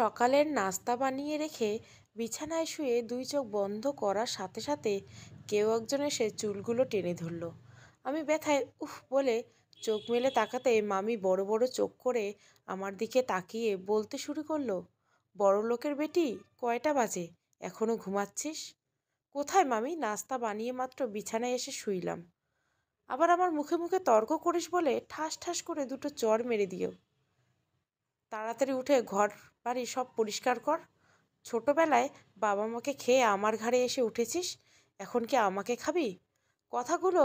সকালের নাস্তা বানিয়ে রেখে বিছানায় শুয়ে দুই চোখ বন্ধ করার সাথে সাথে কেউ একজন এসে চুলগুলো টেনে ধরল আমি ব্যথায় উফ বলে চোখ মেলে তাকাতে মামি বড় বড় চোখ করে আমার দিকে তাকিয়ে বলতে শুরু করলো বড় লোকের বেটি কয়টা বাজে এখনও ঘুমাচ্ছিস কোথায় মামি নাস্তা বানিয়ে মাত্র বিছানায় এসে শুইলাম আবার আমার মুখে মুখে তর্ক করিস বলে ঠাস ঠাস করে দুটো চর মেরে দিও তাড়াতাড়ি উঠে ঘর বাড়ি সব পরিষ্কার কর ছোটবেলায় বাবা মাকে খেয়ে আমার ঘাড়ে এসে উঠেছিস এখন কি আমাকে খাবি কথাগুলো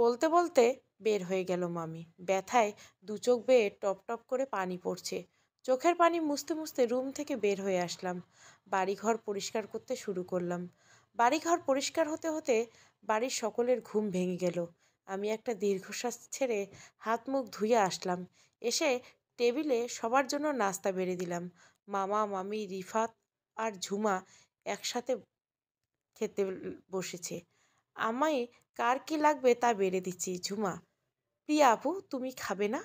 বলতে বলতে বের হয়ে গেল মামি ব্যথায় দু চোখ বেয়ে টপ টপ করে পানি পড়ছে চোখের পানি মুছতে মুছতে রুম থেকে বের হয়ে আসলাম বাড়িঘর পরিষ্কার করতে শুরু করলাম বাড়িঘর পরিষ্কার হতে হতে বাড়ির সকলের ঘুম ভেঙে গেল আমি একটা দীর্ঘশ্বাস ছেড়ে হাত মুখ ধুয়ে আসলাম এসে টেবিলে সবার জন্য নাস্তা বেড়ে দিলাম মামা মামি রিফাত আর ঝুমা একসাথে খেতে বসেছে আমায় কার কী লাগবে তা বেড়ে দিচ্ছি ঝুমা প্রিয়া আপু তুমি খাবে না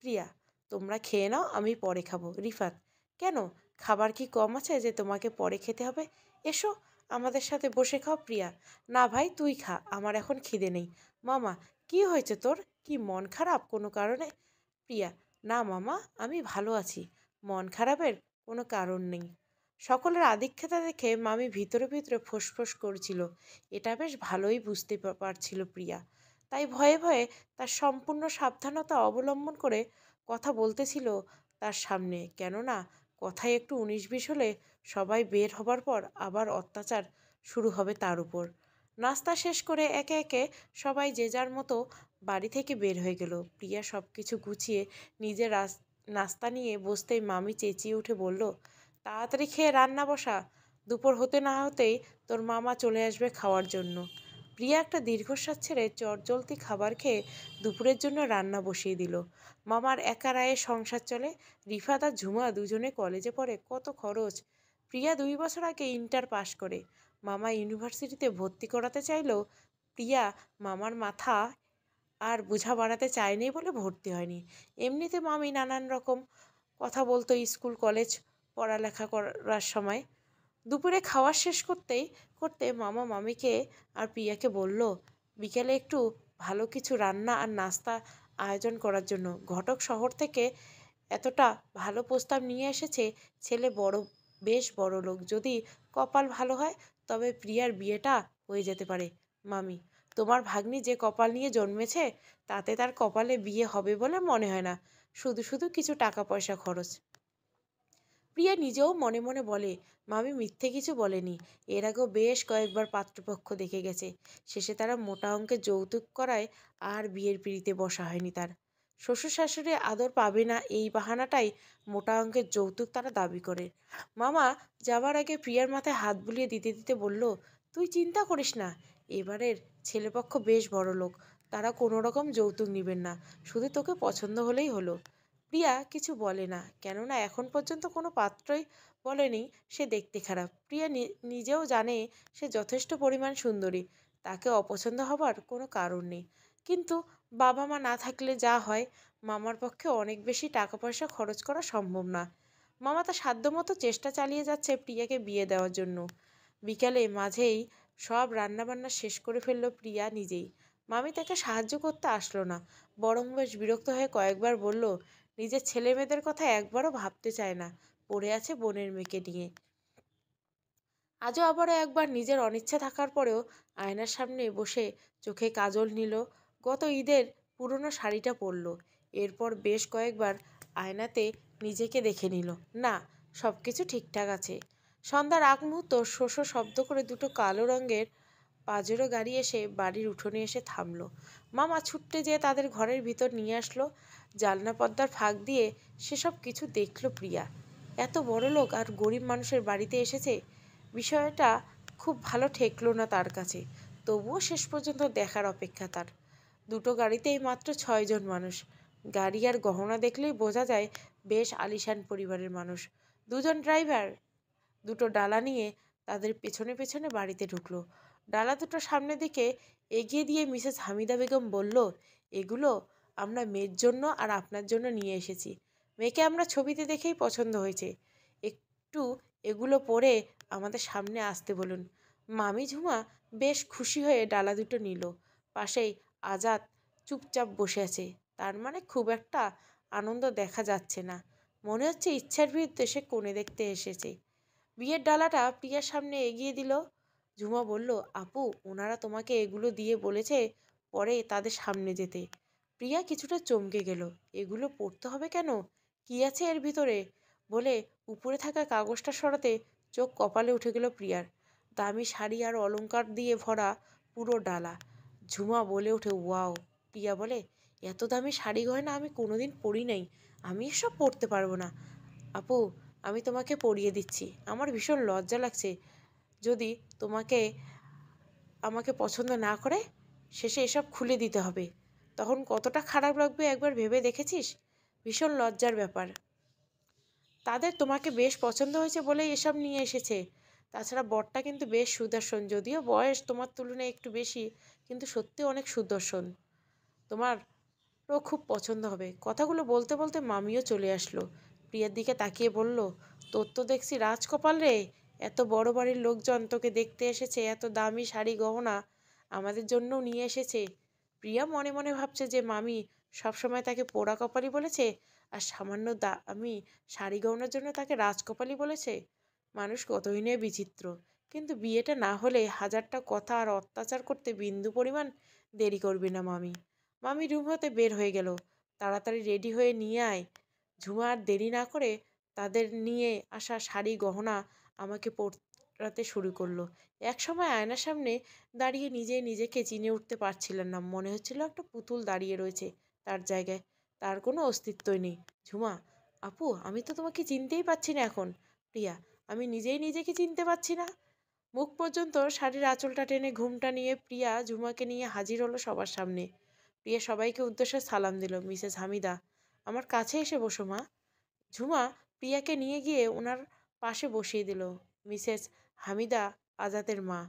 প্রিয়া তোমরা খেয়ে নাও আমি পরে খাবো রিফাত কেন খাবার কি কম আছে যে তোমাকে পরে খেতে হবে এসো আমাদের সাথে বসে খাও প্রিয়া না ভাই তুই খা আমার এখন খিদে নেই মামা কি হয়েছে তোর কি মন খারাপ কোনো কারণে প্রিয়া না মামা আমি ভালো আছি মন খারাপের কোনো কারণ নেই সকলের আদিক্ষেতা দেখে মামি ভিতরে ভিতরে ফোঁসফোঁস করছিল এটা বেশ ভালোই বুঝতে পারছিল প্রিয়া তাই ভয়ে ভয়ে তার সম্পূর্ণ সাবধানতা অবলম্বন করে কথা বলতেছিল তার সামনে কেননা কথায় একটু উনিশ বিশ হলে সবাই বের হবার পর আবার অত্যাচার শুরু হবে তার উপর নাস্তা শেষ করে একে একে সবাই যে যার মতো বাড়ি থেকে বের হয়ে গেল প্রিয়া সব কিছু গুছিয়ে নিজের নাস্তা নিয়ে বসতেই মামি চেঁচিয়ে উঠে বলল তাড়াতাড়ি খেয়ে রান্না বসা দুপুর হতে না হতেই তোর মামা চলে আসবে খাওয়ার জন্য প্রিয়া একটা দীর্ঘশ্বাস ছেড়ে চটজলতি খাবার খেয়ে দুপুরের জন্য রান্না বসিয়ে দিল মামার একা রায়ে সংসার চলে রিফাত আর ঝুমা দুজনে কলেজে পড়ে কত খরচ প্রিয়া দুই বছর আগে ইন্টার পাশ করে মামা ইউনিভার্সিটিতে ভর্তি করাতে চাইলেও প্রিয়া মামার মাথা আর বোঝা বাড়াতে চায়নি বলে ভর্তি হয়নি এমনিতে মামি নানান রকম কথা বলতো স্কুল কলেজ পড়ালেখা করার সময় দুপুরে খাওয়া শেষ করতেই করতে মামা মামিকে আর পিয়াকে বলল বিকেলে একটু ভালো কিছু রান্না আর নাস্তা আয়োজন করার জন্য ঘটক শহর থেকে এতটা ভালো প্রস্তাব নিয়ে এসেছে ছেলে বড় বেশ বড় লোক যদি কপাল ভালো হয় তবে প্রিয়ার বিয়েটা হয়ে যেতে পারে মামি তোমার ভাগ্নি যে কপাল নিয়ে জন্মেছে তাতে তার কপালে বিয়ে হবে বলে মনে হয় না শুধু শুধু কিছু টাকা পয়সা খরচ প্রিয়া নিজেও মনে মনে বলে মামি মিথ্যে কিছু বলেনি এর আগেও বেশ কয়েকবার পাত্রপক্ষ দেখে গেছে শেষে তারা মোটা অঙ্কে যৌতুক করায় আর বিয়ের পিড়িতে বসা হয়নি তার শ্বশুর শাশুড়ি আদর পাবে না এই বাহানাটাই মোটা অঙ্কের যৌতুক তারা দাবি করে মামা যাবার আগে প্রিয়ার মাথায় হাত বুলিয়ে দিতে দিতে বলল তুই চিন্তা করিস না এবারের ছেলেপক্ষ বেশ বড় লোক তারা কোনো রকম যৌতুক নেবেন না শুধু তোকে পছন্দ হলেই হলো প্রিয়া কিছু বলে না কেননা এখন পর্যন্ত কোনো পাত্রই বলেনি সে দেখতে খারাপ প্রিয়া নিজেও জানে সে যথেষ্ট পরিমাণ সুন্দরী তাকে অপছন্দ হবার কোনো কারণ নেই কিন্তু বাবা মা না থাকলে যা হয় মামার পক্ষে অনেক বেশি টাকা পয়সা খরচ করা সম্ভব না মামা তার সাধ্যমতো চেষ্টা চালিয়ে যাচ্ছে প্রিয়াকে বিয়ে দেওয়ার জন্য বিকালে মাঝেই সব রান্নাবান্না শেষ করে ফেলল প্রিয়া নিজেই মামি তাকে সাহায্য করতে আসলো না বরং বেশ বিরক্ত হয়ে কয়েকবার বলল নিজের ছেলে মেয়েদের কথা একবারও ভাবতে চায় না পড়ে আছে বোনের মেয়েকে নিয়ে আজও আবারও একবার নিজের অনিচ্ছা থাকার পরেও আয়নার সামনে বসে চোখে কাজল নিল গত ঈদের পুরনো শাড়িটা পরল এরপর বেশ কয়েকবার আয়নাতে নিজেকে দেখে নিল না সব কিছু ঠিকঠাক আছে সন্ধ্যার আগ মুহূর্ত শোষ শব্দ করে দুটো কালো রঙের পাজেরো গাড়ি এসে বাড়ির উঠোনে এসে থামলো মামা ছুটতে যেয়ে তাদের ঘরের ভিতর নিয়ে আসলো জালনা পর্দার ফাঁক দিয়ে সেসব কিছু দেখলো প্রিয়া এত বড় লোক আর গরিব মানুষের বাড়িতে এসেছে বিষয়টা খুব ভালো ঠেকলো না তার কাছে তবুও শেষ পর্যন্ত দেখার অপেক্ষা তার দুটো গাড়িতেই মাত্র ছয়জন মানুষ গাড়ি আর গহনা দেখলেই বোঝা যায় বেশ আলিশান পরিবারের মানুষ দুজন ড্রাইভার দুটো ডালা নিয়ে তাদের পেছনে পেছনে বাড়িতে ঢুকলো ডালা দুটো সামনে দিকে এগিয়ে দিয়ে মিসেস হামিদা বেগম বলল এগুলো আমরা মেয়ের জন্য আর আপনার জন্য নিয়ে এসেছি মেয়েকে আমরা ছবিতে দেখেই পছন্দ হয়েছে একটু এগুলো পরে আমাদের সামনে আসতে বলুন মামি ঝুমা বেশ খুশি হয়ে ডালা দুটো নিল পাশেই আজাদ চুপচাপ বসে আছে তার মানে খুব একটা আনন্দ দেখা যাচ্ছে না মনে হচ্ছে ইচ্ছার বিরুদ্ধে সে কোণে দেখতে এসেছে বিয়ের ডালাটা প্রিয়ার সামনে এগিয়ে দিল ঝুমা বলল আপু ওনারা তোমাকে এগুলো দিয়ে বলেছে পরে তাদের সামনে যেতে প্রিয়া কিছুটা চমকে গেল এগুলো পড়তে হবে কেন কি আছে এর ভিতরে বলে উপরে থাকা কাগজটা সরাতে চোখ কপালে উঠে গেল প্রিয়ার দামি শাড়ি আর অলঙ্কার দিয়ে ভরা পুরো ডালা ঝুমা বলে ওঠে ওয়াও প্রিয়া বলে এত দামি শাড়ি গয়না আমি কোনোদিন পরি নাই আমি এসব পরতে পারবো না আপু আমি তোমাকে পরিয়ে দিচ্ছি আমার ভীষণ লজ্জা লাগছে যদি তোমাকে আমাকে পছন্দ না করে শেষে এসব খুলে দিতে হবে তখন কতটা খারাপ লাগবে একবার ভেবে দেখেছিস ভীষণ লজ্জার ব্যাপার তাদের তোমাকে বেশ পছন্দ হয়েছে বলেই এসব নিয়ে এসেছে তাছাড়া বরটা কিন্তু বেশ সুদর্শন যদিও বয়স তোমার তুলনায় একটু বেশি কিন্তু সত্যি অনেক সুদর্শন তোমারও খুব পছন্দ হবে কথাগুলো বলতে বলতে মামিও চলে আসলো প্রিয়ার দিকে তাকিয়ে বলল তোর তো দেখছি রাজকপাল রে এত বড় বাড়ির লোকজন তোকে দেখতে এসেছে এত দামি শাড়ি গহনা আমাদের জন্যও নিয়ে এসেছে প্রিয়া মনে মনে ভাবছে যে মামি সবসময় তাকে পোড়া কপালি বলেছে আর সামান্য দামি শাড়ি গহনার জন্য তাকে রাজকপালি বলেছে মানুষ কতই নিয়ে বিচিত্র কিন্তু বিয়েটা না হলে হাজারটা কথা আর অত্যাচার করতে বিন্দু পরিমাণ দেরি করবি না মামি মামি রুম হতে বের হয়ে গেল তাড়াতাড়ি রেডি হয়ে নিয়ে আয় ঝুমার দেরি না করে তাদের নিয়ে আসা শাড়ি গহনা আমাকে পড়াতে শুরু করলো এক সময় আয়নার সামনে দাঁড়িয়ে নিজে নিজেকে চিনে উঠতে পারছিলাম না মনে হচ্ছিল একটা পুতুল দাঁড়িয়ে রয়েছে তার জায়গায় তার কোনো অস্তিত্বই নেই ঝুমা আপু আমি তো তোমাকে চিনতেই পাচ্ছি না এখন প্রিয়া আমি নিজেই নিজেকে চিনতে পারছি না মুখ পর্যন্ত শাড়ির আঁচলটা টেনে ঘুমটা নিয়ে প্রিয়া ঝুমাকে নিয়ে হাজির হলো সবার সামনে প্রিয়া সবাইকে উদ্দেশ্যে সালাম দিল মিসেস হামিদা আমার কাছে এসে বসো মা ঝুমা পিয়াকে নিয়ে গিয়ে ওনার পাশে বসিয়ে দিল মিসেস হামিদা আজাদের মা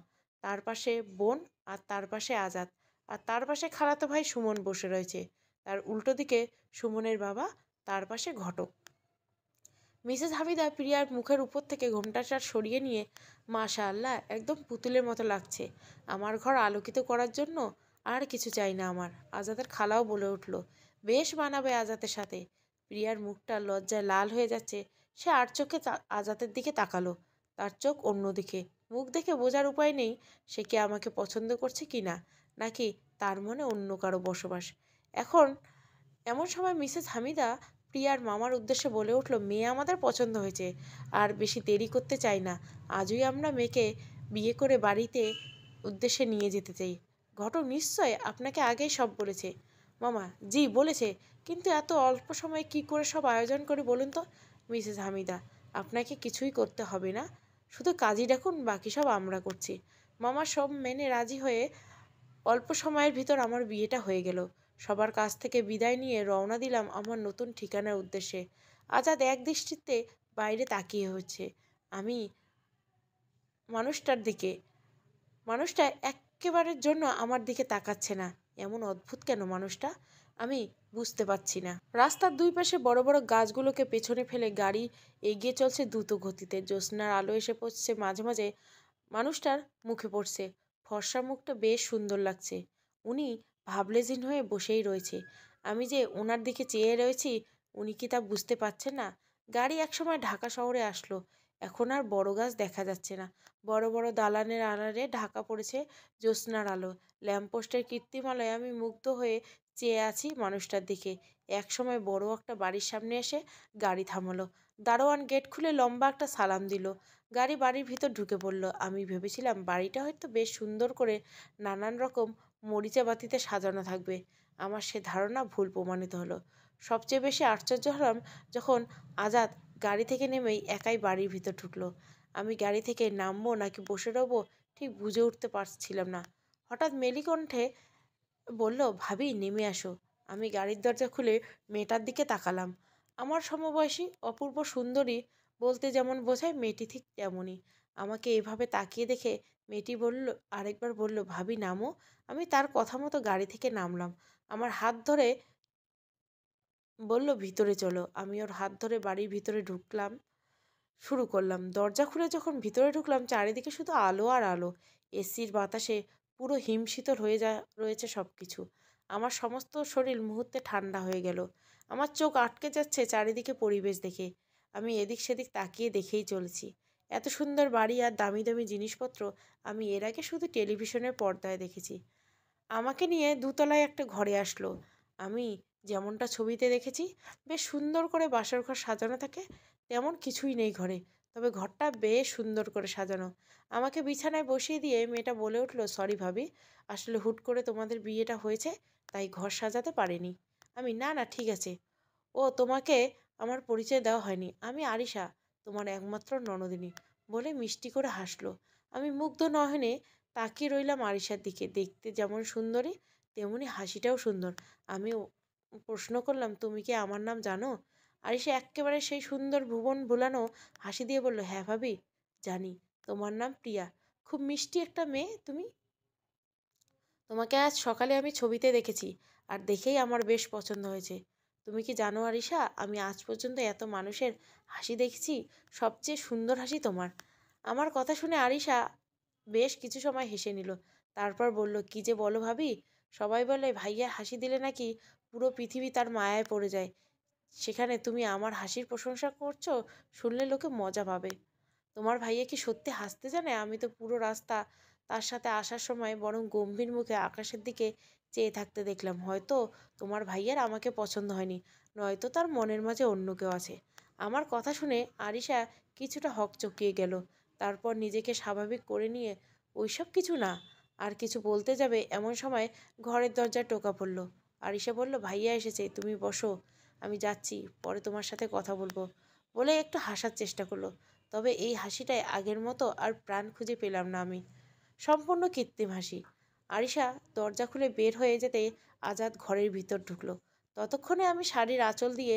তার পাশে বোন আর তার পাশে আজাদ আর তার পাশে খালাতো ভাই সুমন বসে রয়েছে তার উল্টো দিকে সুমনের বাবা তার পাশে ঘটক মিসেস হামিদা প্রিয়ার মুখের উপর থেকে ঘোমটাটা সরিয়ে নিয়ে মাশা আল্লাহ একদম পুতুলের মতো লাগছে আমার ঘর আলোকিত করার জন্য আর কিছু চাই না আমার আজাদের খালাও বলে উঠল বেশ মানাবে আজাতের সাথে প্রিয়ার মুখটা লজ্জায় লাল হয়ে যাচ্ছে সে আর চোখে আজাতের দিকে তাকালো তার চোখ অন্যদিকে মুখ দেখে বোঝার উপায় নেই সে কি আমাকে পছন্দ করছে কি না নাকি তার মনে অন্য কারো বসবাস এখন এমন সময় মিসেস হামিদা প্রিয়ার মামার উদ্দেশ্যে বলে উঠল মেয়ে আমাদের পছন্দ হয়েছে আর বেশি দেরি করতে চাই না আজই আমরা মেয়েকে বিয়ে করে বাড়িতে উদ্দেশ্যে নিয়ে যেতে চাই ঘটক নিশ্চয় আপনাকে আগেই সব বলেছে মামা জি বলেছে কিন্তু এত অল্প সময়ে কি করে সব আয়োজন করে বলুন তো মিসেস হামিদা আপনাকে কিছুই করতে হবে না শুধু কাজই দেখুন বাকি সব আমরা করছি মামা সব মেনে রাজি হয়ে অল্প সময়ের ভিতর আমার বিয়েটা হয়ে গেল সবার কাছ থেকে বিদায় নিয়ে রওনা দিলাম আমার নতুন ঠিকানার উদ্দেশ্যে আজাদ এক দৃষ্টিতে বাইরে তাকিয়ে হচ্ছে আমি মানুষটার দিকে মানুষটা একেবারের জন্য আমার দিকে তাকাচ্ছে না এমন অদ্ভুত কেন মানুষটা আমি বুঝতে পারছি না রাস্তার দুই পাশে বড় বড় গাছগুলোকে পেছনে ফেলে গাড়ি এগিয়ে চলছে দ্রুত গতিতে জ্যোৎস্নার আলো এসে পড়ছে মাঝে মাঝে মানুষটার মুখে পড়ছে ফর্সা মুখটা বেশ সুন্দর লাগছে উনি ভাবলেজিন হয়ে বসেই রয়েছে আমি যে ওনার দিকে চেয়ে রয়েছি উনি কি তা বুঝতে পারছেন না গাড়ি একসময় ঢাকা শহরে আসলো এখন আর বড় গাছ দেখা যাচ্ছে না বড় বড় দালানের আনারে ঢাকা পড়েছে জ্যোৎস্নার আলো ল্যাম্পপোস্টের কৃত্রিম আমি মুগ্ধ হয়ে চেয়ে আছি মানুষটার দিকে একসময় বড় একটা বাড়ির সামনে এসে গাড়ি থামালো দারোয়ান গেট খুলে লম্বা একটা সালাম দিল গাড়ি বাড়ির ভিতর ঢুকে পড়ল আমি ভেবেছিলাম বাড়িটা হয়তো বেশ সুন্দর করে নানান রকম মরিচা বাতিতে সাজানো থাকবে আমার সে ধারণা ভুল প্রমাণিত হলো সবচেয়ে বেশি আশ্চর্য হলাম যখন আজাদ গাড়ি থেকে নেমেই একাই বাড়ির ভিতর ঢুকলো আমি গাড়ি থেকে নামবো নাকি বসে রবো ঠিক বুঝে উঠতে পারছিলাম না হঠাৎ মেলিকণ্ঠে বলল ভাবি নেমে আসো আমি গাড়ির দরজা খুলে মেয়েটার দিকে তাকালাম আমার সমবয়সী অপূর্ব সুন্দরী বলতে যেমন বোঝায় মেয়েটি ঠিক তেমনই আমাকে এভাবে তাকিয়ে দেখে মেয়েটি বলল আরেকবার বলল ভাবি নামো আমি তার কথা মতো গাড়ি থেকে নামলাম আমার হাত ধরে বলল ভিতরে চলো আমি ওর হাত ধরে বাড়ির ভিতরে ঢুকলাম শুরু করলাম দরজা খুলে যখন ভিতরে ঢুকলাম চারিদিকে শুধু আলো আর আলো এসির বাতাসে পুরো হিমশীতল হয়ে যা রয়েছে সব কিছু আমার সমস্ত শরীর মুহূর্তে ঠান্ডা হয়ে গেল আমার চোখ আটকে যাচ্ছে চারিদিকে পরিবেশ দেখে আমি এদিক সেদিক তাকিয়ে দেখেই চলছি এত সুন্দর বাড়ি আর দামি দামি জিনিসপত্র আমি এর আগে শুধু টেলিভিশনের পর্দায় দেখেছি আমাকে নিয়ে দুতলায় একটা ঘরে আসলো আমি যেমনটা ছবিতে দেখেছি বেশ সুন্দর করে বাসর ঘর সাজানো থাকে তেমন কিছুই নেই ঘরে তবে ঘরটা বেশ সুন্দর করে সাজানো আমাকে বিছানায় বসিয়ে দিয়ে মেয়েটা বলে উঠলো সরি ভাবি আসলে হুট করে তোমাদের বিয়েটা হয়েছে তাই ঘর সাজাতে পারিনি আমি না না ঠিক আছে ও তোমাকে আমার পরিচয় দেওয়া হয়নি আমি আরিশা তোমার একমাত্র ননদিনী বলে মিষ্টি করে হাসলো আমি মুগ্ধ নহনে তাকিয়ে রইলাম আরিশার দিকে দেখতে যেমন সুন্দরী তেমনি হাসিটাও সুন্দর আমি প্রশ্ন করলাম তুমি কি আমার নাম জানো আরিশা একেবারে সেই সুন্দর ভুবন ভুলানো হাসি দিয়ে বলল হ্যাঁ ভাবি জানি তোমার নাম প্রিয়া খুব মিষ্টি একটা মেয়ে তুমি তোমাকে আজ সকালে আমি ছবিতে দেখেছি আর দেখেই আমার বেশ পছন্দ হয়েছে তুমি কি জানো আরিশা আমি আজ পর্যন্ত এত মানুষের হাসি দেখছি সবচেয়ে সুন্দর হাসি তোমার আমার কথা শুনে আরিশা বেশ কিছু সময় হেসে নিল তারপর বলল কি যে বলো ভাবি সবাই বলে ভাইয়া হাসি দিলে নাকি পুরো পৃথিবী তার মায়ায় পড়ে যায় সেখানে তুমি আমার হাসির প্রশংসা করছো শুনলে লোকে মজা পাবে তোমার ভাইয়া কি সত্যি হাসতে জানে আমি তো পুরো রাস্তা তার সাথে আসার সময় বরং গম্ভীর মুখে আকাশের দিকে চেয়ে থাকতে দেখলাম হয়তো তোমার ভাইয়ার আমাকে পছন্দ হয়নি নয়তো তার মনের মাঝে অন্য কেউ আছে আমার কথা শুনে আরিশা কিছুটা চকিয়ে গেল তারপর নিজেকে স্বাভাবিক করে নিয়ে ওইসব কিছু না আর কিছু বলতে যাবে এমন সময় ঘরের দরজায় টোকা পড়লো আরিশা বলল ভাইয়া এসেছে তুমি বসো আমি যাচ্ছি পরে তোমার সাথে কথা বলবো বলে একটু হাসার চেষ্টা করলো তবে এই হাসিটাই আগের মতো আর প্রাণ খুঁজে পেলাম না আমি সম্পূর্ণ কৃত্রিম হাসি আরিশা দরজা খুলে বের হয়ে যেতে আজাদ ঘরের ভিতর ঢুকলো ততক্ষণে আমি শাড়ির আঁচল দিয়ে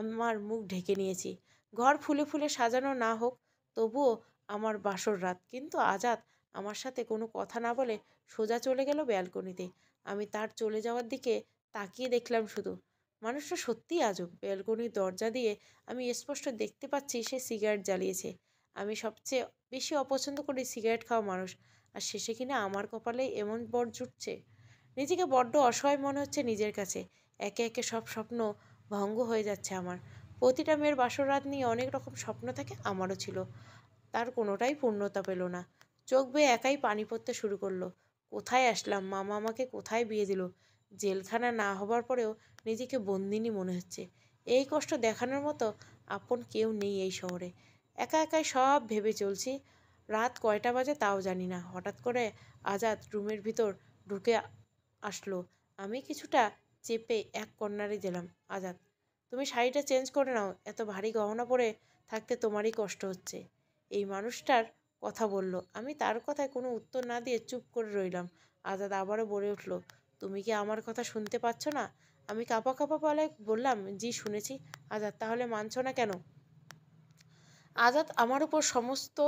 আমার মুখ ঢেকে নিয়েছি ঘর ফুলে ফুলে সাজানো না হোক তবুও আমার বাসর রাত কিন্তু আজাদ আমার সাথে কোনো কথা না বলে সোজা চলে গেল ব্যালকনিতে আমি তার চলে যাওয়ার দিকে তাকিয়ে দেখলাম শুধু মানুষটা সত্যিই আজব ব্যালকনির দরজা দিয়ে আমি স্পষ্ট দেখতে পাচ্ছি সে সিগারেট জ্বালিয়েছে আমি সবচেয়ে বেশি অপছন্দ করি সিগারেট খাওয়া মানুষ আর শেষে কিনা আমার কপালে এমন বট জুটছে নিজেকে বড্ড অসহায় মনে হচ্ছে নিজের কাছে একে একে সব স্বপ্ন ভঙ্গ হয়ে যাচ্ছে আমার প্রতিটা মেয়ের বাসরাত নিয়ে অনেক রকম স্বপ্ন থাকে আমারও ছিল তার কোনোটাই পূর্ণতা পেল না চোখ বেয়ে একাই পানি পড়তে শুরু করলো কোথায় আসলাম মামা আমাকে কোথায় বিয়ে দিল জেলখানা না হবার পরেও নিজেকে বন্দিনী মনে হচ্ছে এই কষ্ট দেখানোর মতো আপন কেউ নেই এই শহরে একা একাই সব ভেবে চলছি রাত কয়টা বাজে তাও জানি না হঠাৎ করে আজাদ রুমের ভিতর ঢুকে আসলো আমি কিছুটা চেপে এক কর্নারে গেলাম আজাদ তুমি শাড়িটা চেঞ্জ করে নাও এত ভারী গহনা পরে থাকতে তোমারই কষ্ট হচ্ছে এই মানুষটার কথা বলল আমি তার কথায় কোনো উত্তর না দিয়ে চুপ করে রইলাম আজাদ আবারও বলে উঠল তুমি কি আমার কথা শুনতে পাচ্ছ না আমি কাঁপা কাঁপা পালায় বললাম জি শুনেছি আজাদ তাহলে মানছ না কেন আজাদ আমার উপর সমস্ত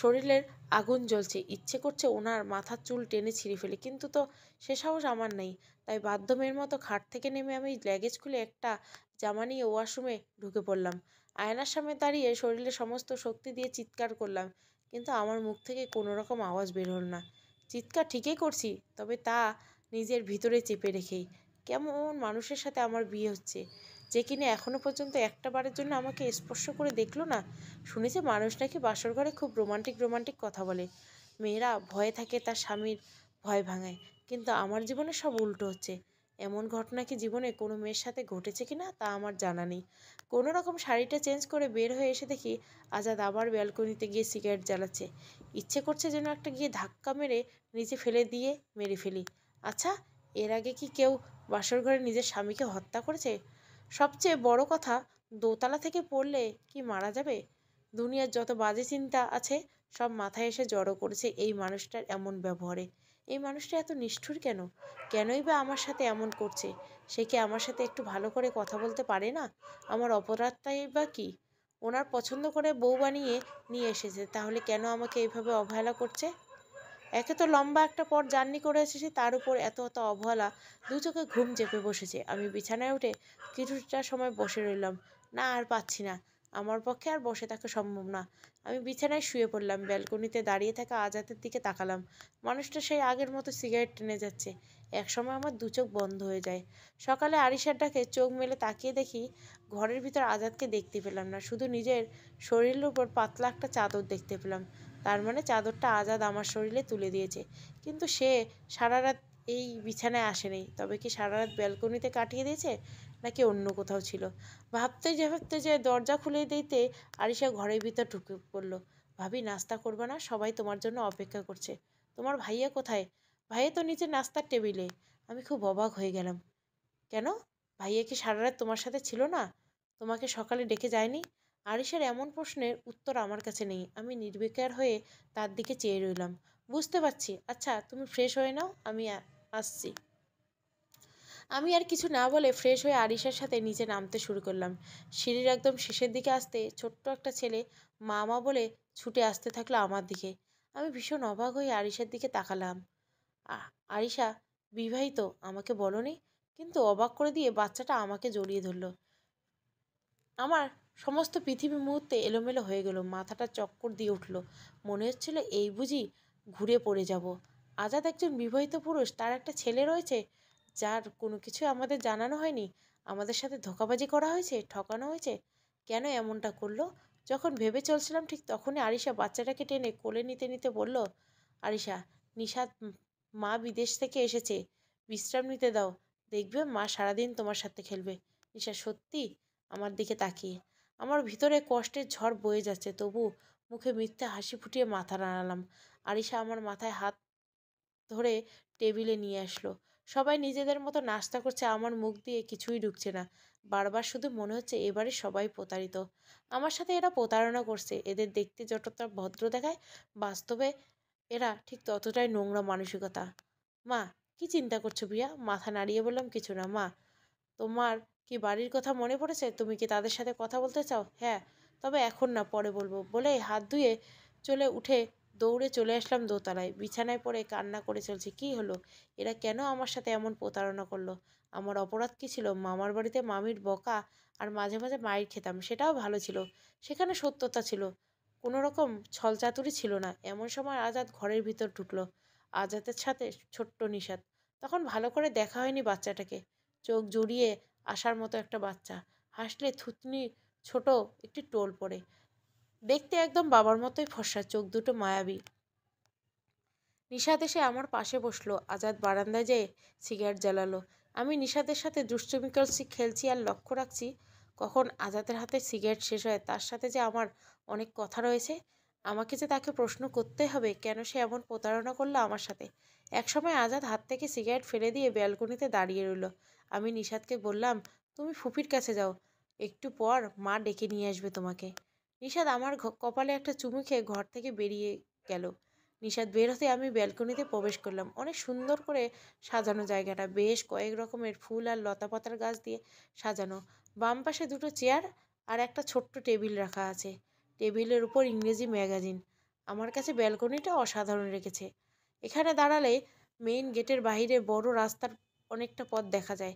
শরীরের আগুন জ্বলছে ইচ্ছে করছে ওনার মাথার চুল টেনে ছিঁড়ে ফেলে কিন্তু তো সে সাহস আমার নেই তাই বাধ্য মেয়ের মতো খাট থেকে নেমে আমি ল্যাগেজ খুলে একটা জামা নিয়ে ওয়াশরুমে ঢুকে পড়লাম আয়নার সামনে দাঁড়িয়ে শরীরের সমস্ত শক্তি দিয়ে চিৎকার করলাম কিন্তু আমার মুখ থেকে কোনো রকম আওয়াজ বের হল না চিৎকার ঠিকই করছি তবে তা নিজের ভিতরে চেপে রেখেই কেমন মানুষের সাথে আমার বিয়ে হচ্ছে যে কিনা এখনও পর্যন্ত একটা বারের জন্য আমাকে স্পর্শ করে দেখলো না শুনেছে মানুষ নাকি বাসর ঘরে খুব রোমান্টিক রোমান্টিক কথা বলে মেয়েরা ভয়ে থাকে তার স্বামীর ভয় ভাঙায় কিন্তু আমার জীবনে সব উল্টো হচ্ছে এমন ঘটনা কি জীবনে কোনো মেয়ের সাথে ঘটেছে কি না তা আমার জানা নেই কোনো রকম শাড়িটা চেঞ্জ করে বের হয়ে এসে দেখি আজাদ আবার ব্যালকনিতে গিয়ে সিগারেট জ্বালাচ্ছে ইচ্ছে করছে যেন একটা গিয়ে ধাক্কা মেরে নিচে ফেলে দিয়ে মেরে ফেলি আচ্ছা এর আগে কি কেউ বাসর ঘরে নিজের স্বামীকে হত্যা করেছে সবচেয়ে বড় কথা দোতলা থেকে পড়লে কি মারা যাবে দুনিয়ার যত বাজে চিন্তা আছে সব মাথায় এসে জড়ো করেছে এই মানুষটার এমন ব্যবহারে এই মানুষটা এত নিষ্ঠুর কেন কেনই বা আমার সাথে এমন করছে সে কি আমার সাথে একটু ভালো করে কথা বলতে পারে না আমার অপরাধটাই বা কি ওনার পছন্দ করে বউ বানিয়ে নিয়ে এসেছে তাহলে কেন আমাকে এইভাবে অবহেলা করছে একে তো লম্বা একটা পর জার্নি করে এসেছি তার উপর এত এত অবহেলা দু চোখে ঘুম চেপে বসেছে আমি বিছানায় উঠে কিছুটা সময় বসে রইলাম না আর পাচ্ছি না আমার পক্ষে আর বসে থাকা সম্ভব না আমি বিছানায় শুয়ে পড়লাম ব্যালকনিতে দাঁড়িয়ে থাকা আজাদের দিকে তাকালাম মানুষটা সেই আগের মতো সিগারেট টেনে যাচ্ছে একসময় আমার দু চোখ বন্ধ হয়ে যায় সকালে আরিসার ডাকে চোখ মেলে তাকিয়ে দেখি ঘরের ভিতর আজাদকে দেখতে পেলাম না শুধু নিজের শরীরের উপর পাতলা একটা চাদর দেখতে পেলাম তার মানে চাদরটা আজাদ আমার শরীরে তুলে দিয়েছে কিন্তু সে সারা রাত এই বিছানায় আসেনি তবে কি সারা রাত ব্যালকনিতে কাটিয়ে দিয়েছে নাকি অন্য কোথাও ছিল ভাবতে যে ভাবতে যে দরজা খুলে দিতে আরিশা ঘরের ভিতর ঢুকে পড়লো ভাবি নাস্তা করবে না সবাই তোমার জন্য অপেক্ষা করছে তোমার ভাইয়া কোথায় ভাইয়া তো নিচে নাস্তার টেবিলে আমি খুব অবাক হয়ে গেলাম কেন ভাইয়া কি সারা রাত তোমার সাথে ছিল না তোমাকে সকালে ডেকে যায়নি আরিসের এমন প্রশ্নের উত্তর আমার কাছে নেই আমি নির্বিকার হয়ে তার দিকে চেয়ে রইলাম বুঝতে পারছি আচ্ছা তুমি ফ্রেশ হয়ে নাও আমি আসছি আমি আর কিছু না বলে ফ্রেশ হয়ে আরিশার সাথে নিচে নামতে শুরু করলাম সিঁড়ির একদম শেষের দিকে আসতে ছোট্ট একটা ছেলে মামা বলে ছুটে আসতে থাকলো আমার দিকে আমি ভীষণ অবাক হয়ে আরিশার দিকে তাকালাম আরিশা বিবাহিত আমাকে বলনি কিন্তু অবাক করে দিয়ে বাচ্চাটা আমাকে জড়িয়ে ধরল আমার সমস্ত পৃথিবী মুহূর্তে এলোমেলো হয়ে গেল মাথাটা চক্কর দিয়ে উঠল মনে হচ্ছিল এই বুঝি ঘুরে পড়ে যাব আজাদ একজন বিবাহিত পুরুষ তার একটা ছেলে রয়েছে যার কোনো কিছু আমাদের জানানো হয়নি আমাদের সাথে ধোকাবাজি করা হয়েছে ঠকানো হয়েছে কেন এমনটা করলো যখন ভেবে চলছিলাম ঠিক তখনই আরিশা বাচ্চাটাকে টেনে কোলে নিতে নিতে বলল আরিশা নিশাদ মা বিদেশ থেকে এসেছে বিশ্রাম নিতে দাও দেখবে মা সারাদিন তোমার সাথে খেলবে নিশা সত্যি আমার দিকে তাকিয়ে আমার ভিতরে কষ্টের ঝড় বয়ে যাচ্ছে তবু মুখে মিথ্যা হাসি ফুটিয়ে মাথা নাড়ালাম আরিশা আমার মাথায় হাত ধরে টেবিলে নিয়ে আসলো সবাই নিজেদের মতো নাস্তা করছে আমার মুখ দিয়ে কিছুই ঢুকছে না বারবার শুধু মনে হচ্ছে এবারে সবাই প্রতারিত আমার সাথে এরা প্রতারণা করছে এদের দেখতে যতটা ভদ্র দেখায় বাস্তবে এরা ঠিক ততটাই নোংরা মানসিকতা মা কি চিন্তা করছো বিয়া মাথা নাড়িয়ে বললাম কিছু না মা তোমার কি বাড়ির কথা মনে পড়েছে তুমি কি তাদের সাথে কথা বলতে চাও হ্যাঁ তবে এখন না পরে বলবো বলে হাত ধুয়ে চলে উঠে দৌড়ে চলে আসলাম দোতলায় বিছানায় পড়ে কান্না করে চলছে কি হলো এরা কেন আমার সাথে এমন প্রতারণা করলো আমার অপরাধ কী ছিল মামার বাড়িতে মামির বকা আর মাঝে মাঝে মায়ের খেতাম সেটাও ভালো ছিল সেখানে সত্যতা ছিল কোনো রকম ছলচাতুরি ছিল না এমন সময় আজাদ ঘরের ভিতর ঢুকলো আজাদের সাথে ছোট্ট নিষাদ তখন ভালো করে দেখা হয়নি বাচ্চাটাকে চোখ জড়িয়ে আসার মতো একটা বাচ্চা হাসলে থুতনি ছোট একটি টোল পড়ে দেখতে একদম বাবার মতোই ফর্সা চোখ দুটো মায়াবী নিশাদ এসে আমার পাশে বসলো আজাদ বারান্দায় যেয়ে সিগারেট জ্বালালো আমি নিষাদের সাথে দুষ্টমিকলসি খেলছি আর লক্ষ্য রাখছি কখন আজাদের হাতে সিগারেট শেষ হয় তার সাথে যে আমার অনেক কথা রয়েছে আমাকে যে তাকে প্রশ্ন করতে হবে কেন সে এমন প্রতারণা করলো আমার সাথে একসময় আজাদ হাত থেকে সিগারেট ফেলে দিয়ে ব্যালকনিতে দাঁড়িয়ে রইল আমি নিষাদকে বললাম তুমি ফুপির কাছে যাও একটু পর মা ডেকে নিয়ে আসবে তোমাকে নিষাদ আমার কপালে একটা চুমু খেয়ে ঘর থেকে বেরিয়ে গেল নিষাদ বের হতে আমি ব্যালকনিতে প্রবেশ করলাম অনেক সুন্দর করে সাজানো জায়গাটা বেশ কয়েক রকমের ফুল আর লতাপাতার গাছ দিয়ে সাজানো বাম পাশে দুটো চেয়ার আর একটা ছোট্ট টেবিল রাখা আছে টেবিলের উপর ইংরেজি ম্যাগাজিন আমার কাছে ব্যালকনিটা অসাধারণ রেখেছে এখানে দাঁড়ালে মেইন গেটের বাহিরে বড় রাস্তার অনেকটা পথ দেখা যায়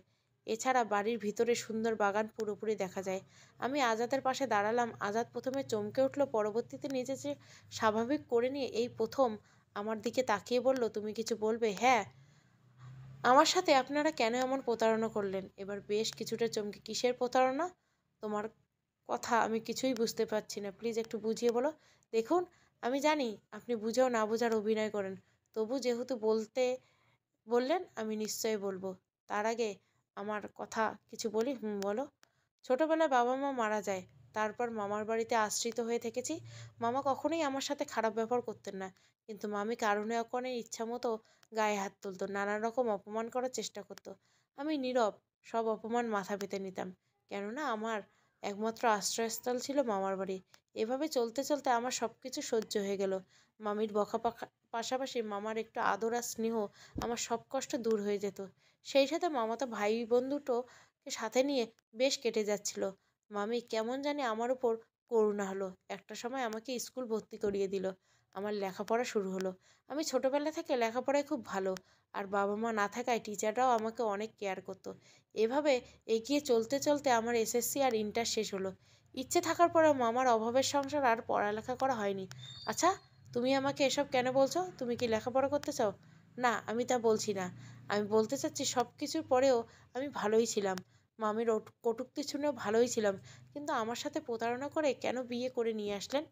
এছাড়া বাড়ির ভিতরে সুন্দর বাগান পুরোপুরি দেখা যায় আমি আজাদের পাশে দাঁড়ালাম আজাদ প্রথমে চমকে উঠল পরবর্তীতে যে স্বাভাবিক করে নিয়ে এই প্রথম আমার দিকে তাকিয়ে বলল তুমি কিছু বলবে হ্যাঁ আমার সাথে আপনারা কেন এমন প্রতারণা করলেন এবার বেশ কিছুটা চমকে কিসের প্রতারণা তোমার কথা আমি কিছুই বুঝতে পারছি না প্লিজ একটু বুঝিয়ে বলো দেখুন আমি জানি আপনি বুঝেও না বোঝার অভিনয় করেন তবু যেহেতু বলতে বললেন আমি নিশ্চয়ই বলবো তার আগে আমার কথা কিছু বলি হুম বলো ছোটোবেলায় বাবা মা মারা যায় তারপর মামার বাড়িতে আশ্রিত হয়ে থেকেছি মামা কখনোই আমার সাথে খারাপ ব্যবহার করতেন না কিন্তু মামি কারণে অকণে ইচ্ছা মতো গায়ে হাত তুলতো নানা রকম অপমান করার চেষ্টা করতো আমি নীরব সব অপমান মাথা পেতে নিতাম কেননা আমার একমাত্র আশ্রয়স্থল ছিল মামার বাড়ি এভাবে চলতে চলতে আমার সব কিছু সহ্য হয়ে গেল মামির বকা পাশাপাশি মামার একটু আদর আর স্নেহ আমার সব কষ্ট দূর হয়ে যেত সেই সাথে মামাতো ভাই বন্ধুটোকে সাথে নিয়ে বেশ কেটে যাচ্ছিল মামি কেমন জানি আমার উপর করুণা হলো একটা সময় আমাকে স্কুল ভর্তি করিয়ে দিল আমার লেখাপড়া শুরু হলো আমি ছোটোবেলা থেকে লেখাপড়ায় খুব ভালো আর বাবা মা না থাকায় টিচাররাও আমাকে অনেক কেয়ার করতো এভাবে এগিয়ে চলতে চলতে আমার এসএসসি আর ইন্টার শেষ হলো ইচ্ছে থাকার পরেও মামার অভাবের সংসার আর পড়ালেখা করা হয়নি আচ্ছা তুমি আমাকে এসব কেন বলছো তুমি কি লেখাপড়া করতে চাও না আমি তা বলছি না আমি বলতে চাচ্ছি সব কিছুর পরেও আমি ভালোই ছিলাম মামির কটুক্তি শুনেও ভালোই ছিলাম কিন্তু আমার সাথে প্রতারণা করে কেন বিয়ে করে নিয়ে আসলেন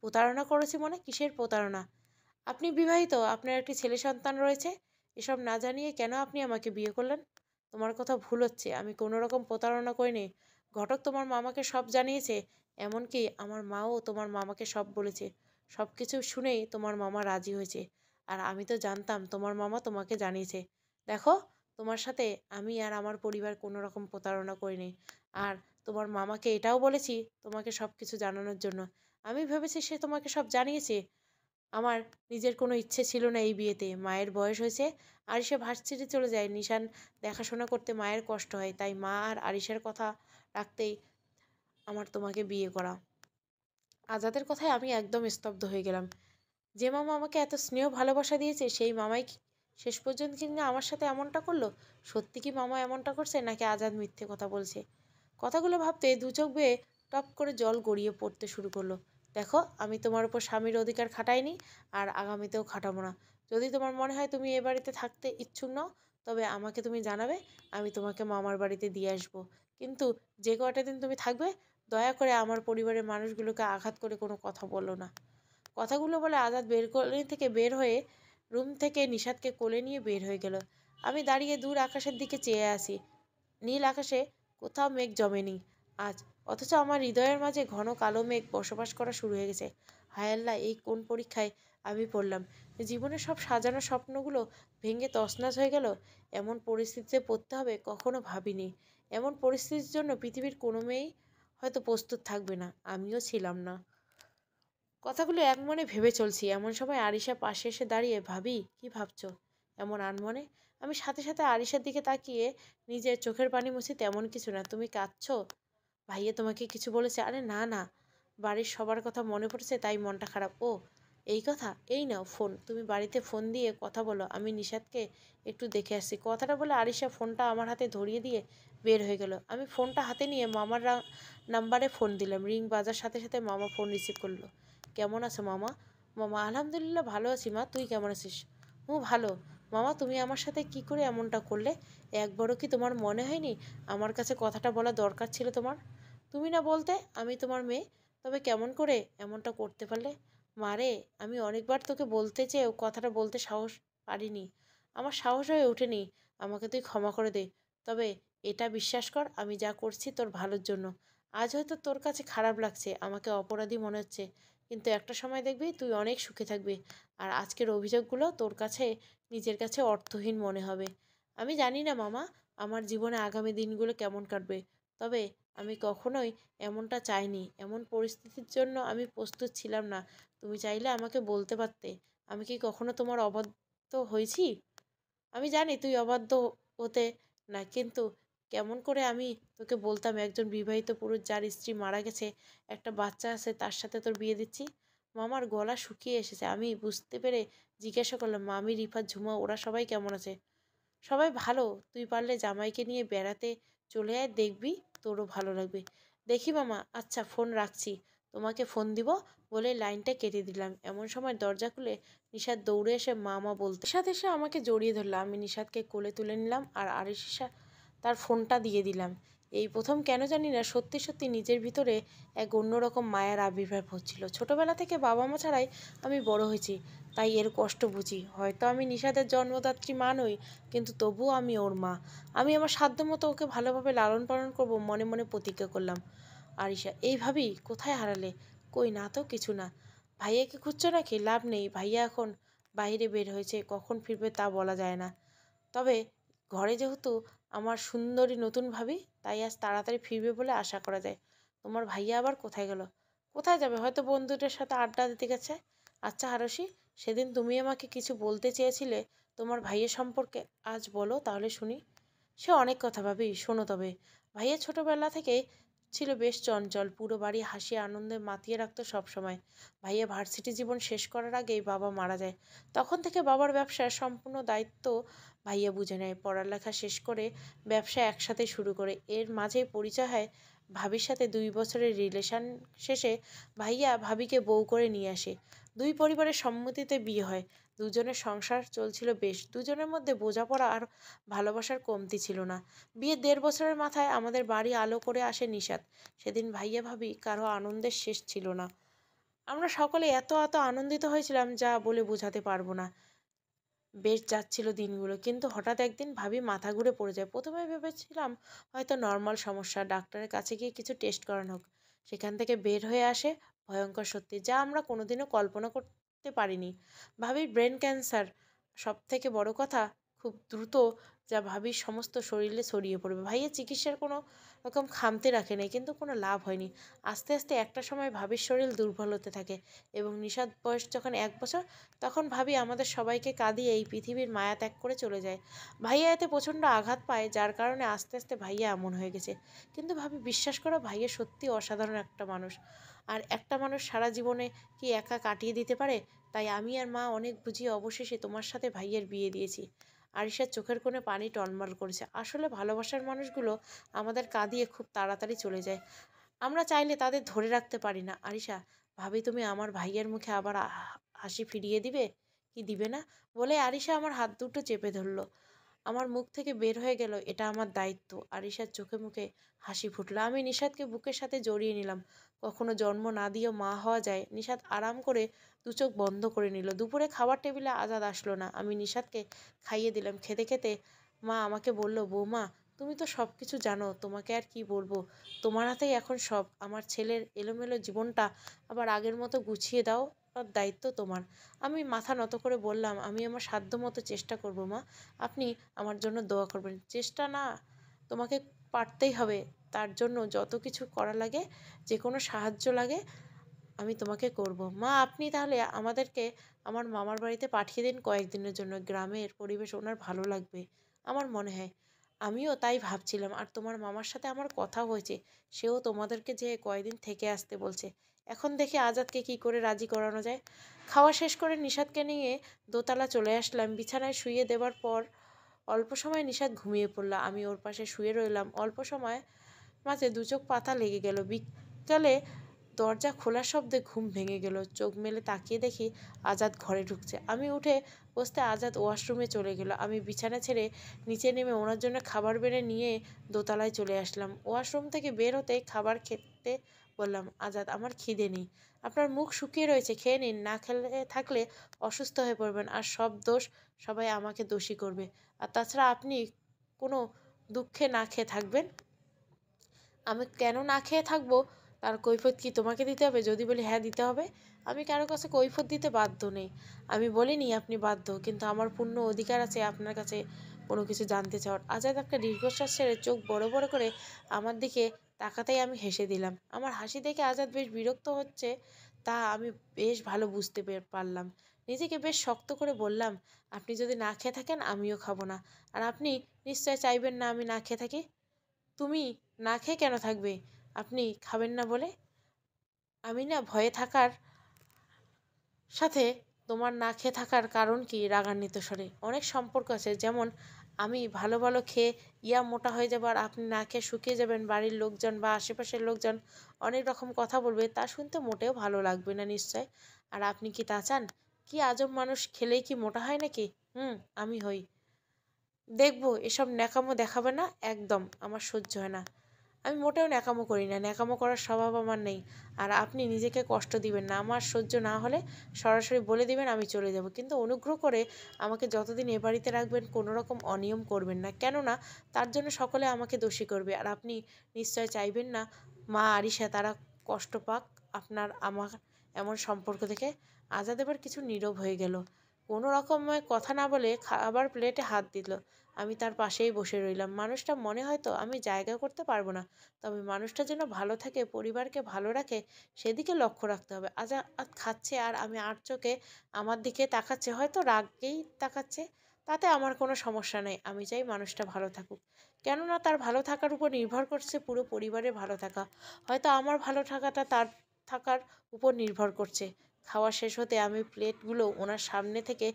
প্রতারণা করেছি মানে কিসের প্রতারণা আপনি বিবাহিত আপনার একটি ছেলে সন্তান রয়েছে এসব না জানিয়ে কেন আপনি আমাকে বিয়ে করলেন তোমার কথা ভুল হচ্ছে আমি কোনো রকম প্রতারণা করিনি ঘটক তোমার মামাকে সব জানিয়েছে এমনকি আমার মাও তোমার মামাকে সব বলেছে সব কিছু শুনেই তোমার মামা রাজি হয়েছে আর আমি তো জানতাম তোমার মামা তোমাকে জানিয়েছে দেখো তোমার সাথে আমি আর আমার পরিবার কোনো রকম প্রতারণা করিনি আর তোমার মামাকে এটাও বলেছি তোমাকে সব কিছু জানানোর জন্য আমি ভেবেছি সে তোমাকে সব জানিয়েছে আমার নিজের কোনো ইচ্ছে ছিল না এই বিয়েতে মায়ের বয়স হয়েছে আরিশা ভার্সিটি চলে যায় নিশান দেখাশোনা করতে মায়ের কষ্ট হয় তাই মা আর আরিশার কথা রাখতেই আমার তোমাকে বিয়ে করা আজাদের কথায় আমি একদম স্তব্ধ হয়ে গেলাম যে মামা আমাকে এত স্নেহ ভালোবাসা দিয়েছে সেই মামাই শেষ পর্যন্ত কিনা আমার সাথে এমনটা করলো সত্যি কি মামা এমনটা করছে নাকি আজাদ মিথ্যে কথা বলছে কথাগুলো ভাবতে দু চোখ বেয়ে টপ করে জল গড়িয়ে পড়তে শুরু করলো দেখো আমি তোমার উপর স্বামীর অধিকার খাটাইনি আর আগামীতেও খাটাবো না যদি তোমার মনে হয় তুমি এ বাড়িতে থাকতে ইচ্ছুক নও তবে আমাকে তুমি জানাবে আমি তোমাকে মামার বাড়িতে দিয়ে আসবো কিন্তু যে কয়টা দিন তুমি থাকবে দয়া করে আমার পরিবারের মানুষগুলোকে আঘাত করে কোনো কথা বলো না কথাগুলো বলে আজাদ বের করে থেকে বের হয়ে রুম থেকে নিষাদকে কোলে নিয়ে বের হয়ে গেল আমি দাঁড়িয়ে দূর আকাশের দিকে চেয়ে আসি নীল আকাশে কোথাও মেঘ জমেনি আজ অথচ আমার হৃদয়ের মাঝে ঘন কালো মেঘ বসবাস করা শুরু হয়ে গেছে হায় আল্লাহ এই কোন পরীক্ষায় আমি পড়লাম জীবনের সব সাজানো স্বপ্নগুলো ভেঙে তছনাছ হয়ে গেল এমন পরিস্থিতিতে পড়তে হবে কখনো ভাবিনি এমন পরিস্থিতির জন্য পৃথিবীর কোনো মেয়েই হয়তো প্রস্তুত থাকবে না আমিও ছিলাম না কথাগুলো এক মনে ভেবে চলছি এমন সময় আরিশা পাশে এসে দাঁড়িয়ে ভাবি কি ভাবছো এমন আনমনে আমি সাথে সাথে আরিশার দিকে তাকিয়ে নিজের চোখের পানি মুছি তেমন কিছু না তুমি কাঁদছো ভাইয়া তোমাকে কিছু বলেছে আরে না না বাড়ির সবার কথা মনে পড়েছে তাই মনটা খারাপ ও এই কথা এই নাও ফোন তুমি বাড়িতে ফোন দিয়ে কথা বলো আমি নিষাদকে একটু দেখে আসছি কথাটা বলে আরিশা ফোনটা আমার হাতে ধরিয়ে দিয়ে বের হয়ে গেল আমি ফোনটা হাতে নিয়ে মামার নাম্বারে ফোন দিলাম রিং বাজার সাথে সাথে মামা ফোন রিসিভ করলো কেমন আছো মামা মামা আলহামদুলিল্লাহ ভালো আছি মা তুই কেমন আছিস ও ভালো মামা তুমি আমার সাথে কি করে এমনটা করলে একবারও কি তোমার মনে হয়নি আমার কাছে কথাটা বলা দরকার ছিল তোমার তুমি না বলতে আমি তোমার মেয়ে তবে কেমন করে এমনটা করতে পারলে মারে আমি অনেকবার তোকে বলতে চেয়েও কথাটা বলতে সাহস পারিনি আমার সাহস হয়ে ওঠেনি আমাকে তুই ক্ষমা করে দে তবে এটা বিশ্বাস কর আমি যা করছি তোর ভালোর জন্য আজ হয়তো তোর কাছে খারাপ লাগছে আমাকে অপরাধী মনে হচ্ছে কিন্তু একটা সময় দেখবি তুই অনেক সুখে থাকবি আর আজকের অভিযোগগুলো তোর কাছে নিজের কাছে অর্থহীন মনে হবে আমি জানি না মামা আমার জীবনে আগামী দিনগুলো কেমন কাটবে তবে আমি কখনোই এমনটা চাইনি এমন পরিস্থিতির জন্য আমি প্রস্তুত ছিলাম না তুমি চাইলে আমাকে বলতে পারতে আমি কি কখনো তোমার অবাধ্য হয়েছি আমি জানি তুই অবাধ্য হতে না কিন্তু কেমন করে আমি তোকে বলতাম একজন বিবাহিত পুরুষ যার স্ত্রী মারা গেছে একটা বাচ্চা আছে তার সাথে তোর বিয়ে দিচ্ছি মামার গলা শুকিয়ে এসেছে আমি বুঝতে পেরে জিজ্ঞাসা করলাম মামি রিফাত ঝুমা ওরা সবাই কেমন আছে সবাই ভালো তুই পারলে জামাইকে নিয়ে বেড়াতে চলে আয় দেখবি তোরও ভালো লাগবে দেখি মামা আচ্ছা ফোন রাখছি তোমাকে ফোন দিব বলে লাইনটা কেটে দিলাম এমন সময় দরজা খুলে নিষাদ দৌড়ে এসে মামা বলতে নিষাদ এসে আমাকে জড়িয়ে ধরলো আমি নিষাদকে কোলে তুলে নিলাম আর আরিসা তার ফোনটা দিয়ে দিলাম এই প্রথম কেন জানি না সত্যি সত্যি নিজের ভিতরে এক অন্যরকম মায়ার আবির্ভাব হচ্ছিল ছোটোবেলা থেকে বাবা মা ছাড়াই আমি বড় হয়েছি তাই এর কষ্ট বুঝি হয়তো আমি নিষাদের জন্মদাত্রী মা নই কিন্তু তবুও আমি ওর মা আমি আমার সাধ্য মতো ওকে ভালোভাবে লালন পালন করব মনে মনে প্রতিজ্ঞা করলাম আরিশা এইভাবেই কোথায় হারালে কই না তো কিছু না ভাইয়াকে খুঁজছো নাকি লাভ নেই ভাইয়া এখন বাইরে বের হয়েছে কখন ফিরবে তা বলা যায় না তবে ঘরে যেহেতু আমার সুন্দরী নতুন ভাবি তাই আজ তাড়াতাড়ি ফিরবে বলে আশা করা যায় তোমার ভাইয়া আবার কোথায় গেল কোথায় যাবে হয়তো বন্ধুদের সাথে আড্ডা দিতে গেছে আচ্ছা হারসি সেদিন তুমি আমাকে কিছু বলতে চেয়েছিলে তোমার ভাইয়ের সম্পর্কে আজ বলো তাহলে শুনি সে অনেক কথা ভাবি শোনো তবে ভাইয়া ছোটোবেলা থেকে ছিল বেশ চঞ্চল পুরো বাড়ি হাসি আনন্দে মাতিয়ে রাখতো সবসময় ভাইয়া ভার্সিটি জীবন শেষ করার আগেই বাবা মারা যায় তখন থেকে বাবার ব্যবসার সম্পূর্ণ দায়িত্ব ভাইয়া বুঝে নেয় পড়ালেখা শেষ করে ব্যবসা একসাথে শুরু করে এর মাঝে পরিচয় হয় ভাবির সাথে দুই বছরের রিলেশন শেষে ভাইয়া ভাবিকে বউ করে নিয়ে আসে দুই পরিবারের সম্মতিতে বিয়ে হয় দুজনের সংসার চলছিল বেশ দুজনের মধ্যে বোঝাপড়া আর ভালোবাসার কমতি ছিল না বিয়ে দেড় বছরের মাথায় আমাদের বাড়ি আলো করে আসে নিষাদ সেদিন ভাইয়া ভাবি কারো আনন্দের শেষ ছিল না আমরা সকলে এত এত আনন্দিত হয়েছিলাম যা বলে বোঝাতে পারবো না বেশ যাচ্ছিল দিনগুলো কিন্তু হঠাৎ একদিন ভাবি মাথা ঘুরে পড়ে যায় প্রথমে ভেবেছিলাম হয়তো নর্মাল সমস্যা ডাক্তারের কাছে গিয়ে কিছু টেস্ট করানো হোক সেখান থেকে বের হয়ে আসে ভয়ঙ্কর সত্যি যা আমরা কোনোদিনও কল্পনা করতে পারিনি ভাবির ব্রেন ক্যান্সার সব থেকে বড় কথা খুব দ্রুত যা ভাবির সমস্ত শরীরে ছড়িয়ে পড়বে ভাইয়ের চিকিৎসার কোনো ওরকম খামতে রাখে নাই কিন্তু কোনো লাভ হয়নি আস্তে আস্তে একটা সময় ভাবির শরীর দুর্বল হতে থাকে এবং নিষাদ বয়স যখন এক বছর তখন ভাবি আমাদের সবাইকে কাঁদিয়ে এই পৃথিবীর মায়া ত্যাগ করে চলে যায় ভাইয়া এতে প্রচণ্ড আঘাত পায় যার কারণে আস্তে আস্তে ভাইয়া এমন হয়ে গেছে কিন্তু ভাবি বিশ্বাস করো ভাইয়া সত্যি অসাধারণ একটা মানুষ আর একটা মানুষ সারা জীবনে কি একা কাটিয়ে দিতে পারে তাই আমি আর মা অনেক বুঝিয়ে অবশেষে তোমার সাথে ভাইয়ের বিয়ে দিয়েছি আরিশার চোখের কোণে পানি টলমল করেছে আসলে ভালোবাসার মানুষগুলো আমাদের কাঁদিয়ে খুব তাড়াতাড়ি চলে যায় আমরা চাইলে তাদের ধরে রাখতে পারি না আরিশা ভাবি তুমি আমার ভাইয়ের মুখে আবার হাসি ফিরিয়ে দিবে কি দিবে না বলে আরিশা আমার হাত দুটো চেপে ধরলো আমার মুখ থেকে বের হয়ে গেল এটা আমার দায়িত্ব আর ঈশার চোখে মুখে হাসি ফুটলো আমি নিষাদকে বুকের সাথে জড়িয়ে নিলাম কখনো জন্ম না দিয়েও মা হওয়া যায় নিষাদ আরাম করে দু চোখ বন্ধ করে নিল দুপুরে খাবার টেবিলে আজাদ আসলো না আমি নিষাদকে খাইয়ে দিলাম খেতে খেতে মা আমাকে বলল বৌমা তুমি তো সব কিছু জানো তোমাকে আর কি বলবো তোমার হাতেই এখন সব আমার ছেলের এলোমেলো জীবনটা আবার আগের মতো গুছিয়ে দাও দায়িত্ব তোমার আমি মাথা নত করে বললাম আমি আমার সাধ্যমতো চেষ্টা করব মা আপনি আমার জন্য দোয়া করবেন চেষ্টা না তোমাকে পারতেই হবে তার জন্য যত কিছু করা লাগে যে কোনো সাহায্য লাগে আমি তোমাকে করব মা আপনি তাহলে আমাদেরকে আমার মামার বাড়িতে পাঠিয়ে দিন কয়েকদিনের জন্য গ্রামের পরিবেশ ওনার ভালো লাগবে আমার মনে হয় আমিও তাই ভাবছিলাম আর তোমার মামার সাথে আমার কথা হয়েছে সেও তোমাদেরকে যে কয়দিন থেকে আসতে বলছে এখন দেখে আজাদকে কি করে রাজি করানো যায় খাওয়া শেষ করে নিষাদকে নিয়ে দোতলা চলে আসলাম বিছানায় শুয়ে দেওয়ার পর অল্প সময় নিষাদ ঘুমিয়ে পড়ল আমি ওর পাশে শুয়ে রইলাম অল্প সময় মাঝে দুচোখ পাতা লেগে গেল বিকালে দরজা খোলা শব্দে ঘুম ভেঙে গেল চোখ মেলে তাকিয়ে দেখি আজাদ ঘরে ঢুকছে আমি উঠে বসতে আজাদ ওয়াশরুমে চলে গেল আমি বিছানা ছেড়ে নিচে নেমে ওনার জন্য খাবার বেড়ে নিয়ে দোতলায় চলে আসলাম ওয়াশরুম থেকে বের হতে খাবার খেতে বললাম আজাদ আমার খিদে নেই আপনার মুখ শুকিয়ে রয়েছে খেয়ে নিন না খেলে থাকলে অসুস্থ হয়ে পড়বেন আর সব দোষ সবাই আমাকে দোষী করবে আর তাছাড়া আপনি কোনো দুঃখে না খেয়ে থাকবেন আমি কেন না খেয়ে থাকবো তার কৈফত কি তোমাকে দিতে হবে যদি বলি হ্যাঁ দিতে হবে আমি কারো কাছে কৈফত দিতে বাধ্য নেই আমি বলিনি আপনি বাধ্য কিন্তু আমার পূর্ণ অধিকার আছে আপনার কাছে কোনো কিছু জানতে চাওয়ার আজাদ একটা দীর্ঘশ্বাস ছেড়ে চোখ বড় বড় করে আমার দিকে তাকাতেই আমি হেসে দিলাম আমার হাসি দেখে আজাদ বেশ বিরক্ত হচ্ছে তা আমি বেশ ভালো বুঝতে পারলাম নিজেকে বেশ শক্ত করে বললাম আপনি যদি না খেয়ে থাকেন আমিও খাবো না আর আপনি নিশ্চয় চাইবেন না আমি না খেয়ে থাকি তুমি না খেয়ে কেন থাকবে আপনি খাবেন না বলে আমি না ভয়ে থাকার সাথে তোমার না খেয়ে থাকার কারণ কি রাগান্বিত স্বরে অনেক সম্পর্ক আছে যেমন আমি ভালো ভালো খেয়ে ইয়া মোটা হয়ে যাবো আর আপনি না খেয়ে শুকিয়ে যাবেন বাড়ির লোকজন বা আশেপাশের লোকজন অনেক রকম কথা বলবে তা শুনতে মোটেও ভালো লাগবে না নিশ্চয় আর আপনি কি তা চান কি আজব মানুষ খেলেই কি মোটা হয় নাকি হুম আমি হই দেখবো এসব ন্যাকামো দেখাবে না একদম আমার সহ্য হয় না আমি মোটেও ন্যাকামো করি না ন্যাকামো করার স্বভাব আমার নেই আর আপনি নিজেকে কষ্ট দিবেন না আমার সহ্য না হলে সরাসরি বলে দিবেন আমি চলে যাব কিন্তু অনুগ্রহ করে আমাকে যতদিন এ বাড়িতে রাখবেন কোনো রকম অনিয়ম করবেন না কেননা তার জন্য সকলে আমাকে দোষী করবে আর আপনি নিশ্চয় চাইবেন না মা আরিশা তারা কষ্ট পাক আপনার আমার এমন সম্পর্ক থেকে আজাদ এবার কিছু নীরব হয়ে গেল কোনো রকমের কথা না বলে খাবার প্লেটে হাত দিল আমি তার পাশেই বসে রইলাম মানুষটা মনে হয়তো আমি জায়গা করতে পারবো না তবে মানুষটা যেন ভালো থাকে পরিবারকে ভালো রাখে সেদিকে লক্ষ্য রাখতে হবে আজ খাচ্ছে আর আমি আর চোখে আমার দিকে তাকাচ্ছে হয়তো রাগকেই তাকাচ্ছে তাতে আমার কোনো সমস্যা নেই আমি চাই মানুষটা ভালো থাকুক কেননা তার ভালো থাকার উপর নির্ভর করছে পুরো পরিবারের ভালো থাকা হয়তো আমার ভালো থাকাটা তার থাকার উপর নির্ভর করছে খাওয়া শেষ হতে আমি প্লেটগুলো ওনার সামনে থেকে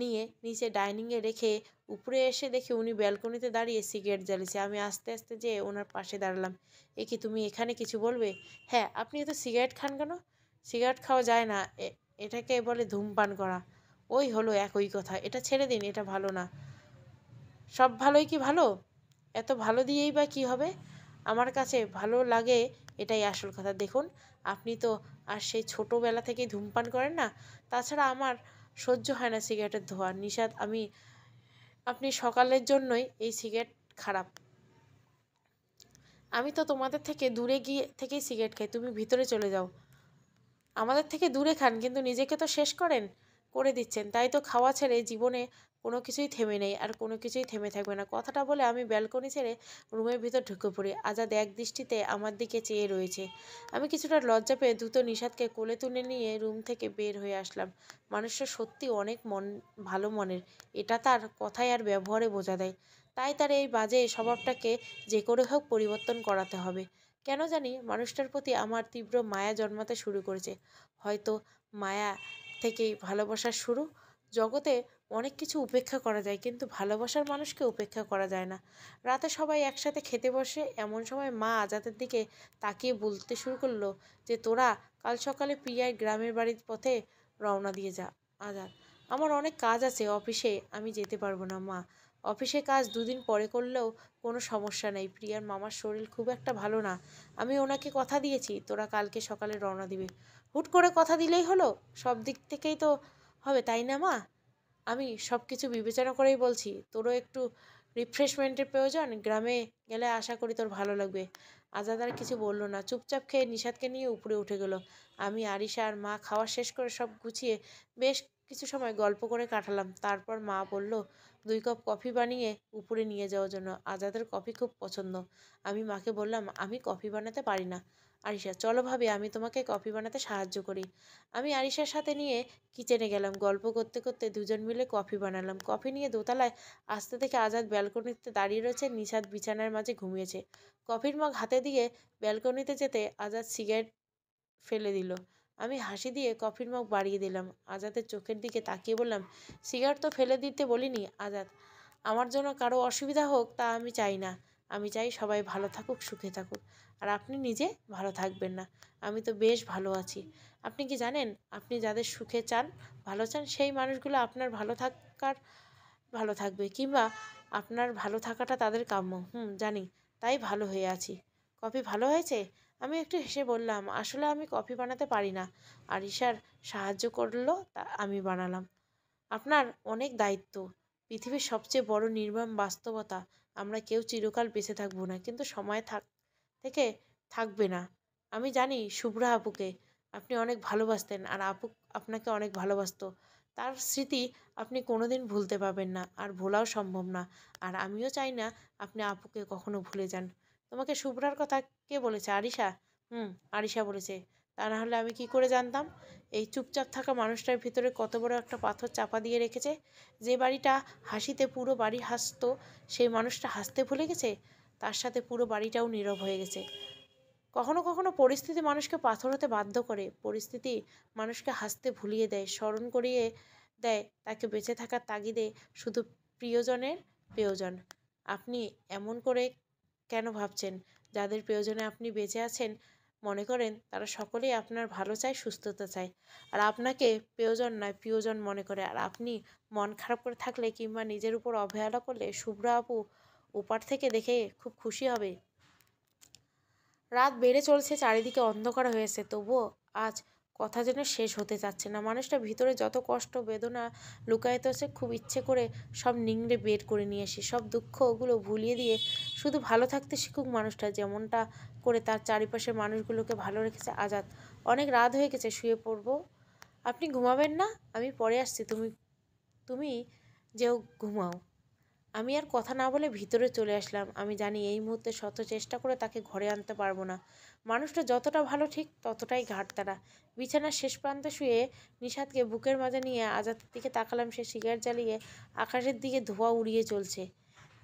নিয়ে নিচে ডাইনিংয়ে রেখে উপরে এসে দেখি উনি ব্যালকনিতে দাঁড়িয়ে সিগারেট জ্বালিয়েছে আমি আস্তে আস্তে যেয়ে ওনার পাশে দাঁড়ালাম এ কি তুমি এখানে কিছু বলবে হ্যাঁ আপনি এত সিগারেট খান কেন সিগারেট খাওয়া যায় না এটাকে বলে ধূমপান করা ওই হলো একই কথা এটা ছেড়ে দিন এটা ভালো না সব ভালোই কি ভালো এত ভালো দিয়েই বা কি হবে আমার কাছে ভালো লাগে এটাই আসল কথা দেখুন আপনি তো আর সেই ছোটোবেলা থেকেই ধূমপান করেন না তাছাড়া আমার সহ্য হয় না সিগারেটের ধোঁয়া নিষাদ আমি আপনি সকালের জন্যই এই সিগারেট খারাপ আমি তো তোমাদের থেকে দূরে গিয়ে থেকেই সিগারেট খাই তুমি ভিতরে চলে যাও আমাদের থেকে দূরে খান কিন্তু নিজেকে তো শেষ করেন করে দিচ্ছেন তাই তো খাওয়া ছেড়ে জীবনে কোনো কিছুই থেমে নেই আর কোনো কিছুই থেমে থাকবে না কথাটা বলে আমি ব্যালকনি ছেড়ে রুমের ভিতর ঢুকে পড়ি আজাদ এক দৃষ্টিতে আমার দিকে চেয়ে রয়েছে আমি কিছুটা লজ্জা পেয়ে দ্রুত নিষাদকে কোলে তুলে নিয়ে রুম থেকে বের হয়ে আসলাম মানুষটা সত্যি অনেক মন ভালো মনের এটা তার কথায় আর ব্যবহারে বোঝা দেয় তাই তার এই বাজে স্বভাবটাকে যে করে হোক পরিবর্তন করাতে হবে কেন জানি মানুষটার প্রতি আমার তীব্র মায়া জন্মাতে শুরু করেছে হয়তো মায়া থেকেই ভালোবাসার শুরু জগতে অনেক কিছু উপেক্ষা করা যায় কিন্তু ভালোবাসার মানুষকে উপেক্ষা করা যায় না রাতে সবাই একসাথে খেতে বসে এমন সময় মা আজাদের দিকে তাকিয়ে বলতে শুরু করলো যে তোরা কাল সকালে প্রিয়ার গ্রামের বাড়ির পথে রওনা দিয়ে যা আজাদ আমার অনেক কাজ আছে অফিসে আমি যেতে পারবো না মা অফিসে কাজ দুদিন পরে করলেও কোনো সমস্যা নেই প্রিয়ার মামার শরীর খুব একটা ভালো না আমি ওনাকে কথা দিয়েছি তোরা কালকে সকালে রওনা দিবে হুট করে কথা দিলেই হলো সব দিক থেকেই তো হবে তাই না মা আমি সব কিছু বিবেচনা করেই বলছি তোরও একটু রিফ্রেশমেন্টের প্রয়োজন গ্রামে গেলে আশা করি তোর ভালো লাগবে আজাদ আর কিছু বলল না চুপচাপ খেয়ে নিষাদকে নিয়ে উপরে উঠে গেল আমি আরিশা আর মা খাওয়া শেষ করে সব গুছিয়ে বেশ কিছু সময় গল্প করে কাটালাম তারপর মা বলল দুই কাপ কফি বানিয়ে উপরে নিয়ে যাওয়ার জন্য আজাদের কফি খুব পছন্দ আমি মাকে বললাম আমি কফি বানাতে পারি না আরিশা চলো ভাবি আমি তোমাকে কফি বানাতে সাহায্য করি আমি আরিশার সাথে নিয়ে কিচেনে গেলাম গল্প করতে করতে দুজন মিলে কফি বানালাম কফি নিয়ে দোতলায় আস্তে থেকে আজাদ ব্যালকনিতে দাঁড়িয়ে রয়েছে নিষাদ বিছানার মাঝে ঘুমিয়েছে কফির মগ হাতে দিয়ে ব্যালকনিতে যেতে আজাদ সিগারেট ফেলে দিল আমি হাসি দিয়ে কফির মগ বাড়িয়ে দিলাম আজাদের চোখের দিকে তাকিয়ে বললাম সিগারেট তো ফেলে দিতে বলিনি আজাদ আমার জন্য কারো অসুবিধা হোক তা আমি চাই না আমি চাই সবাই ভালো থাকুক সুখে থাকুক আর আপনি নিজে ভালো থাকবেন না আমি তো বেশ ভালো আছি আপনি কি জানেন আপনি যাদের সুখে চান ভালো চান সেই মানুষগুলো আপনার ভালো থাকার ভালো থাকবে কিংবা আপনার ভালো থাকাটা তাদের কাম্য হুম জানি তাই ভালো হয়ে আছি কফি ভালো হয়েছে আমি একটু হেসে বললাম আসলে আমি কফি বানাতে পারি না আর ঈশার সাহায্য করলো তা আমি বানালাম আপনার অনেক দায়িত্ব পৃথিবীর সবচেয়ে বড় নির্মম বাস্তবতা আমরা কেউ চিরকাল বেঁচে থাকবো না কিন্তু সময় থাক থেকে থাকবে না আমি জানি শুভ্রা আপুকে আপনি অনেক ভালোবাসতেন আর আপু আপনাকে অনেক ভালোবাসত তার স্মৃতি আপনি কোনোদিন ভুলতে পারবেন না আর ভোলাও সম্ভব না আর আমিও চাই না আপনি আপুকে কখনো ভুলে যান তোমাকে শুভ্রার কথা কে বলেছে আরিশা হুম আরিশা বলেছে তা না হলে আমি কি করে জানতাম এই চুপচাপ থাকা মানুষটার ভিতরে কত বড় একটা পাথর চাপা দিয়ে রেখেছে যে বাড়িটা হাসিতে পুরো বাড়ি হাসত সেই মানুষটা হাসতে ভুলে গেছে তার সাথে পুরো বাড়িটাও নীরব হয়ে গেছে কখনো কখনো পরিস্থিতি মানুষকে পাথর হতে বাধ্য করে পরিস্থিতি মানুষকে হাসতে ভুলিয়ে দেয় স্মরণ করিয়ে দেয় তাকে বেঁচে থাকার তাগিদে শুধু প্রিয়জনের প্রিয়জন আপনি এমন করে কেন ভাবছেন যাদের প্রয়োজনে আপনি বেঁচে আছেন মনে করেন তারা সকলেই আপনার ভালো চায় সুস্থতা চায় আর আপনাকে প্রয়োজন নয় প্রিয়জন মনে করে আর আপনি মন খারাপ করে থাকলে কিংবা নিজের উপর অবহেলা করলে শুভ্র আপু ওপার থেকে দেখে খুব খুশি হবে রাত বেড়ে চলছে চারিদিকে অন্ধকার হয়েছে তবুও আজ কথা যেন শেষ হতে চাচ্ছে না মানুষটা ভিতরে যত কষ্ট বেদনা লুকায়িত আছে খুব ইচ্ছে করে সব নিংড়ে বের করে নিয়ে আসে সব দুঃখ ওগুলো ভুলিয়ে দিয়ে শুধু ভালো থাকতে শিখুক মানুষটা যেমনটা করে তার চারিপাশের মানুষগুলোকে ভালো রেখেছে আজাদ অনেক রাত হয়ে গেছে শুয়ে পড়বো আপনি ঘুমাবেন না আমি পরে আসছি তুমি তুমি যেও ঘুমাও আমি আর কথা না বলে ভিতরে চলে আসলাম আমি জানি এই মুহূর্তে শত চেষ্টা করে তাকে ঘরে আনতে পারবো না মানুষটা যতটা ভালো ঠিক ততটাই ঘাটতারা বিছানার শেষ প্রান্তে শুয়ে নিষাদকে বুকের মাঝে নিয়ে আজাদের দিকে তাকালাম সে সিগারেট জ্বালিয়ে আকাশের দিকে ধোঁয়া উড়িয়ে চলছে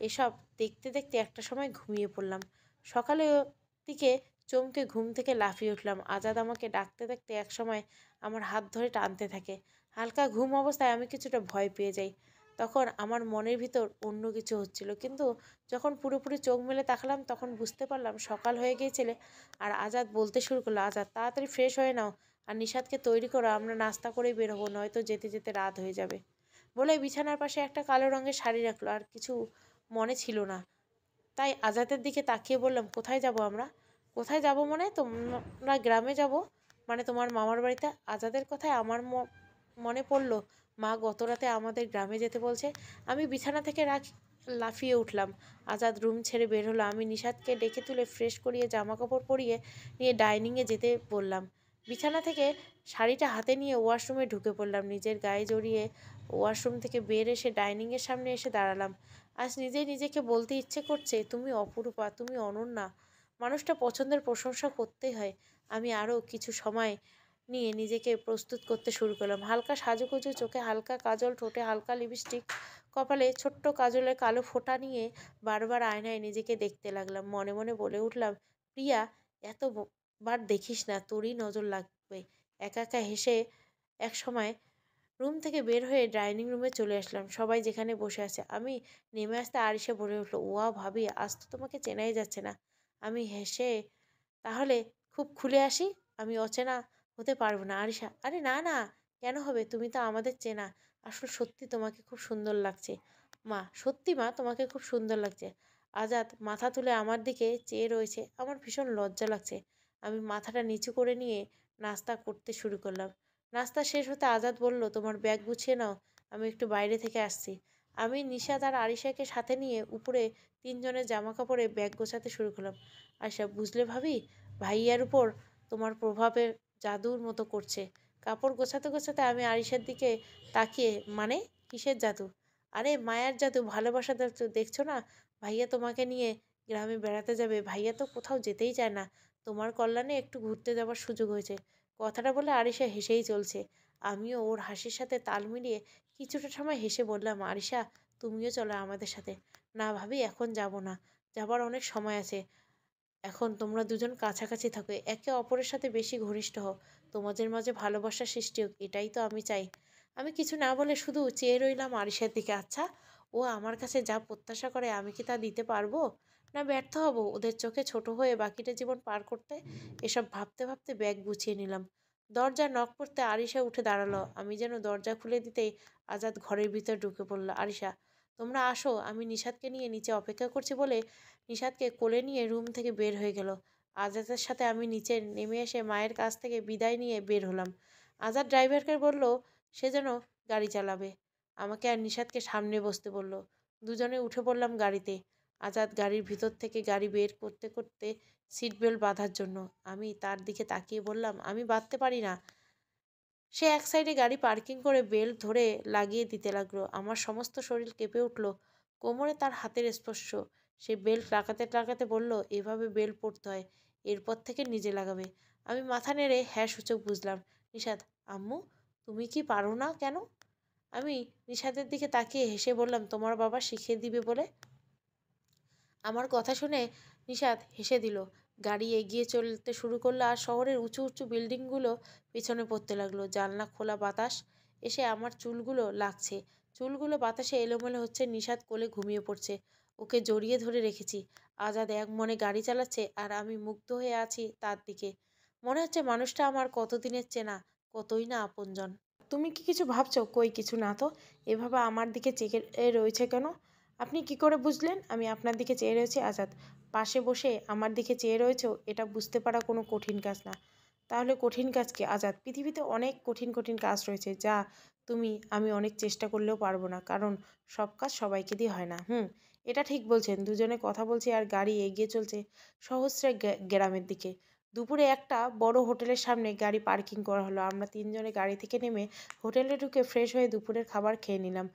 এসব দেখতে দেখতে একটা সময় ঘুমিয়ে পড়লাম সকালে দিকে চমকে ঘুম থেকে লাফিয়ে উঠলাম আজাদ আমাকে ডাকতে ডাকতে একসময় আমার হাত ধরে টানতে থাকে হালকা ঘুম অবস্থায় আমি কিছুটা ভয় পেয়ে যাই তখন আমার মনের ভিতর অন্য কিছু হচ্ছিল কিন্তু যখন পুরোপুরি চোখ মেলে তাকালাম তখন বুঝতে পারলাম সকাল হয়ে গিয়েছিলে আর আজাদ বলতে শুরু করলো আজাদ তাড়াতাড়ি ফ্রেশ হয়ে নাও আর নিষাদকে তৈরি করো আমরা নাস্তা করেই বেরোবো নয়তো যেতে যেতে রাত হয়ে যাবে বলে বিছানার পাশে একটা কালো রঙের শাড়ি রাখলো আর কিছু মনে ছিল না তাই আজাদের দিকে তাকিয়ে বললাম কোথায় যাব আমরা কোথায় যাব মানে তোমরা গ্রামে যাব মানে তোমার মামার বাড়িতে আজাদের কথায় আমার মনে পড়ল মা গত রাতে আমাদের গ্রামে যেতে বলছে আমি বিছানা থেকে রাখ লাফিয়ে উঠলাম আজাদ রুম ছেড়ে বের হলো আমি নিষাদকে ডেকে তুলে ফ্রেশ করিয়ে জামা কাপড় পরিয়ে নিয়ে ডাইনিংয়ে যেতে বললাম বিছানা থেকে শাড়িটা হাতে নিয়ে ওয়াশরুমে ঢুকে পড়লাম নিজের গায়ে জড়িয়ে ওয়াশরুম থেকে বের এসে ডাইনিংয়ের সামনে এসে দাঁড়ালাম আজ নিজেই নিজেকে বলতে ইচ্ছে করছে তুমি অপরূপা তুমি অনন্যা মানুষটা পছন্দের প্রশংসা করতেই হয় আমি আরও কিছু সময় নিয়ে নিজেকে প্রস্তুত করতে শুরু করলাম হালকা সাজুগুজু চোখে হালকা কাজল ঠোঁটে হালকা লিপস্টিক কপালে ছোট্ট কাজলে কালো ফোঁটা নিয়ে বারবার আয়নায় নিজেকে দেখতে লাগলাম মনে মনে বলে উঠলাম প্রিয়া এত বার দেখিস না তোরই নজর লাগবে একা একা হেসে এক সময় রুম থেকে বের হয়ে ডাইনিং রুমে চলে আসলাম সবাই যেখানে বসে আছে আমি নেমে আসতে এসে বলে উঠলো ওয়া ভাবি আজ তো তোমাকে চেনাই যাচ্ছে না আমি হেসে তাহলে খুব খুলে আসি আমি অচেনা হতে পারবো না আরিশা আরে না না কেন হবে তুমি তো আমাদের চেনা আসলে সত্যি তোমাকে খুব সুন্দর লাগছে মা সত্যি মা তোমাকে খুব সুন্দর লাগছে আজাদ মাথা তুলে আমার দিকে চেয়ে রয়েছে আমার ভীষণ লজ্জা লাগছে আমি মাথাটা নিচু করে নিয়ে নাস্তা করতে শুরু করলাম নাস্তা শেষ হতে আজাদ বলল তোমার ব্যাগ গুছিয়ে নাও আমি একটু বাইরে থেকে আসছি আমি নিশাদ আর আরিশাকে সাথে নিয়ে উপরে তিনজনের জামা কাপড়ে ব্যাগ গোছাতে শুরু করলাম আরিশা বুঝলে ভাবি ভাইয়ার উপর তোমার প্রভাবের জাদুর মতো করছে কাপড় গোছাতে গোছাতে আমি আরিসার দিকে তাকিয়ে মানে কিসের জাদু আরে মায়ার জাদু ভালোবাসা দেখছো না ভাইয়া তোমাকে নিয়ে গ্রামে বেড়াতে যাবে ভাইয়া তো কোথাও যেতেই চায় না তোমার কল্যাণে একটু ঘুরতে যাওয়ার সুযোগ হয়েছে কথাটা বলে আরিশা হেসেই চলছে আমিও ওর হাসির সাথে তাল মিলিয়ে কিছুটা সময় হেসে বললাম আরিসা তুমিও চলো আমাদের সাথে না ভাবি এখন যাব না যাবার অনেক সময় আছে এখন তোমরা দুজন কাছাকাছি থাকো একে অপরের সাথে বেশি ঘনিষ্ঠ হও তোমাদের মাঝে ভালোবাসার সৃষ্টি হোক এটাই তো আমি চাই আমি কিছু না বলে শুধু চেয়ে রইলাম আরিসের দিকে আচ্ছা ও আমার কাছে যা প্রত্যাশা করে আমি কি তা দিতে পারবো না ব্যর্থ হব ওদের চোখে ছোট হয়ে বাকিটা জীবন পার করতে এসব ভাবতে ভাবতে ব্যাগ গুছিয়ে নিলাম দরজা নক করতে আরিশা উঠে দাঁড়ালো আমি যেন দরজা খুলে দিতেই আজাদ ঘরের ভিতর ঢুকে পড়ল আরিশা তোমরা আসো আমি নিষাদকে নিয়ে নিচে অপেক্ষা করছি বলে নিষাদকে কোলে নিয়ে রুম থেকে বের হয়ে গেল আজাদের সাথে আমি নিচে নেমে এসে মায়ের কাছ থেকে বিদায় নিয়ে বের হলাম আজাদ ড্রাইভারকে বলল সে যেন গাড়ি চালাবে আমাকে আর নিষাদকে সামনে বসতে বলল দুজনে উঠে পড়লাম গাড়িতে আজাদ গাড়ির ভিতর থেকে গাড়ি বের করতে করতে সিট বেল্ট বাঁধার জন্য আমি তার দিকে তাকিয়ে বললাম আমি বাঁধতে পারি না সে এক সাইডে গাড়ি পার্কিং করে বেল্ট ধরে লাগিয়ে দিতে লাগলো আমার সমস্ত শরীর কেঁপে উঠল কোমরে তার হাতের স্পর্শ সে বেল্ট লাগাতে লাগাতে বলল এভাবে বেল্ট পড়তে হয় এরপর থেকে নিজে লাগাবে আমি মাথা নেড়ে হ্যাঁ সূচক বুঝলাম নিষাদ আম্মু তুমি কি পারো না কেন আমি নিষাদের দিকে তাকিয়ে হেসে বললাম তোমার বাবা শিখিয়ে দিবে বলে আমার কথা শুনে নিষাদ হেসে দিল গাড়ি এগিয়ে চলতে শুরু করলো আর শহরের উঁচু উঁচু বিল্ডিংগুলো পিছনে পড়তে লাগলো জানলা খোলা বাতাস এসে আমার চুলগুলো লাগছে চুলগুলো বাতাসে এলোমেলো হচ্ছে নিষাদ কোলে ঘুমিয়ে পড়ছে ওকে জড়িয়ে ধরে রেখেছি আজাদ এক মনে গাড়ি চালাচ্ছে আর আমি মুগ্ধ হয়ে আছি তার দিকে মনে হচ্ছে মানুষটা আমার কতদিনের চেনা কতই না আপনজন তুমি কি কিছু ভাবছো কই কিছু না তো এভাবে আমার দিকে চেয়ে রয়েছে কেন আপনি কি করে বুঝলেন আমি আপনার দিকে চেয়ে রয়েছি আজাদ পাশে বসে আমার দিকে চেয়ে রয়েছে এটা বুঝতে পারা কোনো কঠিন কাজ না তাহলে কঠিন কাজ কি আজাদ পৃথিবীতে অনেক কঠিন কঠিন কাজ রয়েছে যা তুমি আমি অনেক চেষ্টা করলেও পারবো না কারণ সব কাজ সবাইকে দিয়ে হয় না হুম এটা ঠিক বলছেন দুজনে কথা বলছে আর গাড়ি এগিয়ে চলছে সহস্রে গ্রামের দিকে দুপুরে একটা বড় হোটেলের সামনে গাড়ি পার্কিং করা হলো আমরা তিনজনে গাড়ি থেকে নেমে হোটেলে ঢুকে ফ্রেশ হয়ে দুপুরের খাবার খেয়ে নিলাম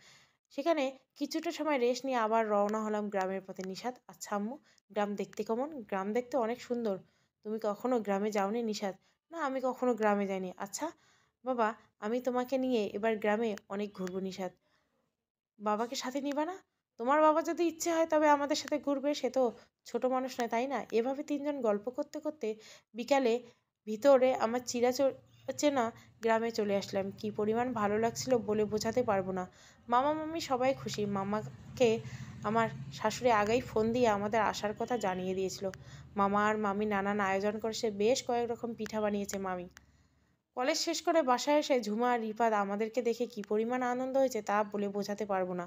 সেখানে কিছুটা সময় রেস্ট নিয়ে আবার রওনা হলাম গ্রামের পথে নিষাদ আচ্ছা আম্মু গ্রাম দেখতে কেমন গ্রাম দেখতে অনেক সুন্দর তুমি কখনো গ্রামে যাওনি নিষাদ না আমি কখনো গ্রামে যাইনি আচ্ছা বাবা আমি তোমাকে নিয়ে এবার গ্রামে অনেক ঘুরবো নিষাদ বাবাকে সাথে নিবা না তোমার বাবা যদি ইচ্ছে হয় তবে আমাদের সাথে ঘুরবে সে তো ছোট মানুষ নয় তাই না এভাবে তিনজন গল্প করতে করতে বিকালে ভিতরে আমার চিরাচর চেনা গ্রামে চলে আসলাম কি পরিমাণ ভালো লাগছিল বলে বোঝাতে পারবো না মামা মামি সবাই খুশি মামাকে আমার শাশুড়ি আগেই ফোন দিয়ে আমাদের আসার কথা জানিয়ে দিয়েছিল মামা আর মামি নানান আয়োজন করে সে বেশ কয়েক রকম পিঠা বানিয়েছে মামি কলেজ শেষ করে বাসায় এসে ঝুমা আর রিপাদ আমাদেরকে দেখে কি পরিমাণ আনন্দ হয়েছে তা বলে বোঝাতে পারবো না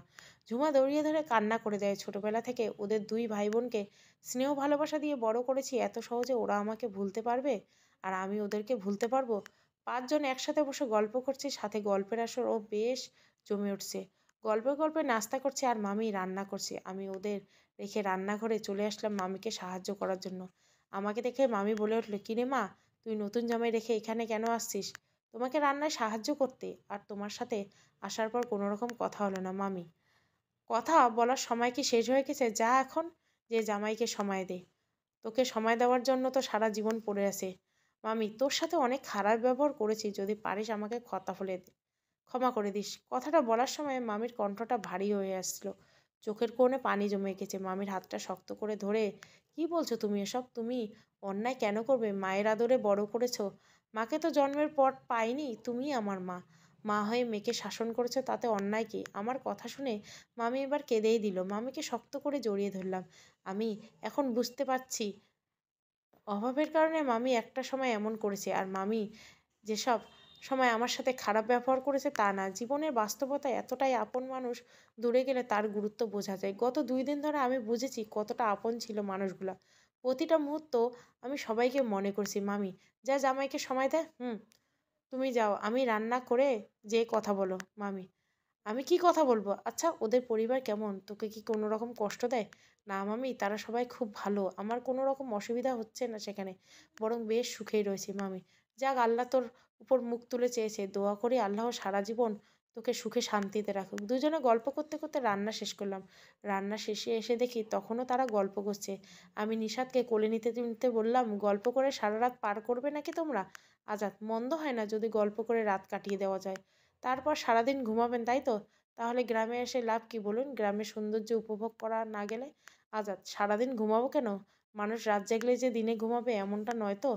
ঝুমা দৌড়িয়ে ধরে কান্না করে দেয় ছোটবেলা থেকে ওদের দুই ভাই বোনকে স্নেহ ভালোবাসা দিয়ে বড় করেছি এত সহজে ওরা আমাকে ভুলতে পারবে আর আমি ওদেরকে ভুলতে পারবো পাঁচজন একসাথে বসে গল্প করছি সাথে গল্পের আসর ও বেশ জমে উঠছে গল্পে গল্পে নাস্তা করছে আর মামি রান্না করছে আমি ওদের রেখে রান্নাঘরে চলে আসলাম মামিকে সাহায্য করার জন্য আমাকে দেখে মামি বলে উঠলো কিরে মা তুই নতুন জামাই রেখে এখানে কেন আসছিস তোমাকে রান্নায় সাহায্য করতে আর তোমার সাথে আসার পর কোনো রকম কথা হলো না মামি কথা বলার সময় কি শেষ হয়ে গেছে যা এখন যে জামাইকে সময় দে তোকে সময় দেওয়ার জন্য তো সারা জীবন পড়ে আছে মামি তোর সাথে অনেক খারাপ ব্যবহার করেছি যদি পারিস আমাকে কথা ফলে দে ক্ষমা করে দিস কথাটা বলার সময় মামির কণ্ঠটা ভারী হয়ে আসছিল চোখের কোণে পানি জমে গেছে মামির হাতটা শক্ত করে ধরে কি বলছো তুমি এসব তুমি অন্যায় কেন করবে মায়ের আদরে বড় করেছ মাকে তো জন্মের পর পাইনি তুমি আমার মা মা হয়ে মেয়েকে শাসন করেছে তাতে অন্যায় কি আমার কথা শুনে মামি এবার কেঁদেই দিল মামিকে শক্ত করে জড়িয়ে ধরলাম আমি এখন বুঝতে পারছি অভাবের কারণে মামি একটা সময় এমন করেছে আর মামি যেসব সময় আমার সাথে খারাপ ব্যবহার করেছে তা না জীবনের বাস্তবতা এতটাই আপন মানুষ দূরে গেলে তার গুরুত্ব বোঝা যায় গত দুই দিন ধরে আমি বুঝেছি কতটা আপন ছিল মানুষগুলা প্রতিটা মুহূর্ত আমি সবাইকে মনে করছি মামি যা জামাইকে সময় দেয় হুম তুমি যাও আমি রান্না করে যে কথা বলো মামি আমি কি কথা বলবো আচ্ছা ওদের পরিবার কেমন তোকে কি কোনো রকম কষ্ট দেয় না মামি তারা সবাই খুব ভালো আমার কোনো রকম অসুবিধা হচ্ছে না সেখানে বরং বেশ সুখেই রয়েছে মামি যাক আল্লাহ তোর উপর মুখ তুলে চেয়েছে দোয়া করি আল্লাহ সারা জীবন তোকে সুখে শান্তিতে রাখুক দুজনে গল্প করতে করতে রান্না শেষ করলাম রান্না শেষে এসে দেখি তখনও তারা গল্প করছে আমি নিষাদকে কোলে নিতে নিতে বললাম গল্প করে সারা রাত পার করবে নাকি তোমরা আজাদ মন্দ হয় না যদি গল্প করে রাত কাটিয়ে দেওয়া যায় তারপর সারাদিন ঘুমাবেন তাই তো তাহলে গ্রামে এসে লাভ কি বলুন গ্রামের সৌন্দর্য উপভোগ করা না গেলে আজাদ সারাদিন ঘুমাবো কেন মানুষ রাত জাগলে যে দিনে ঘুমাবে এমনটা নয় তো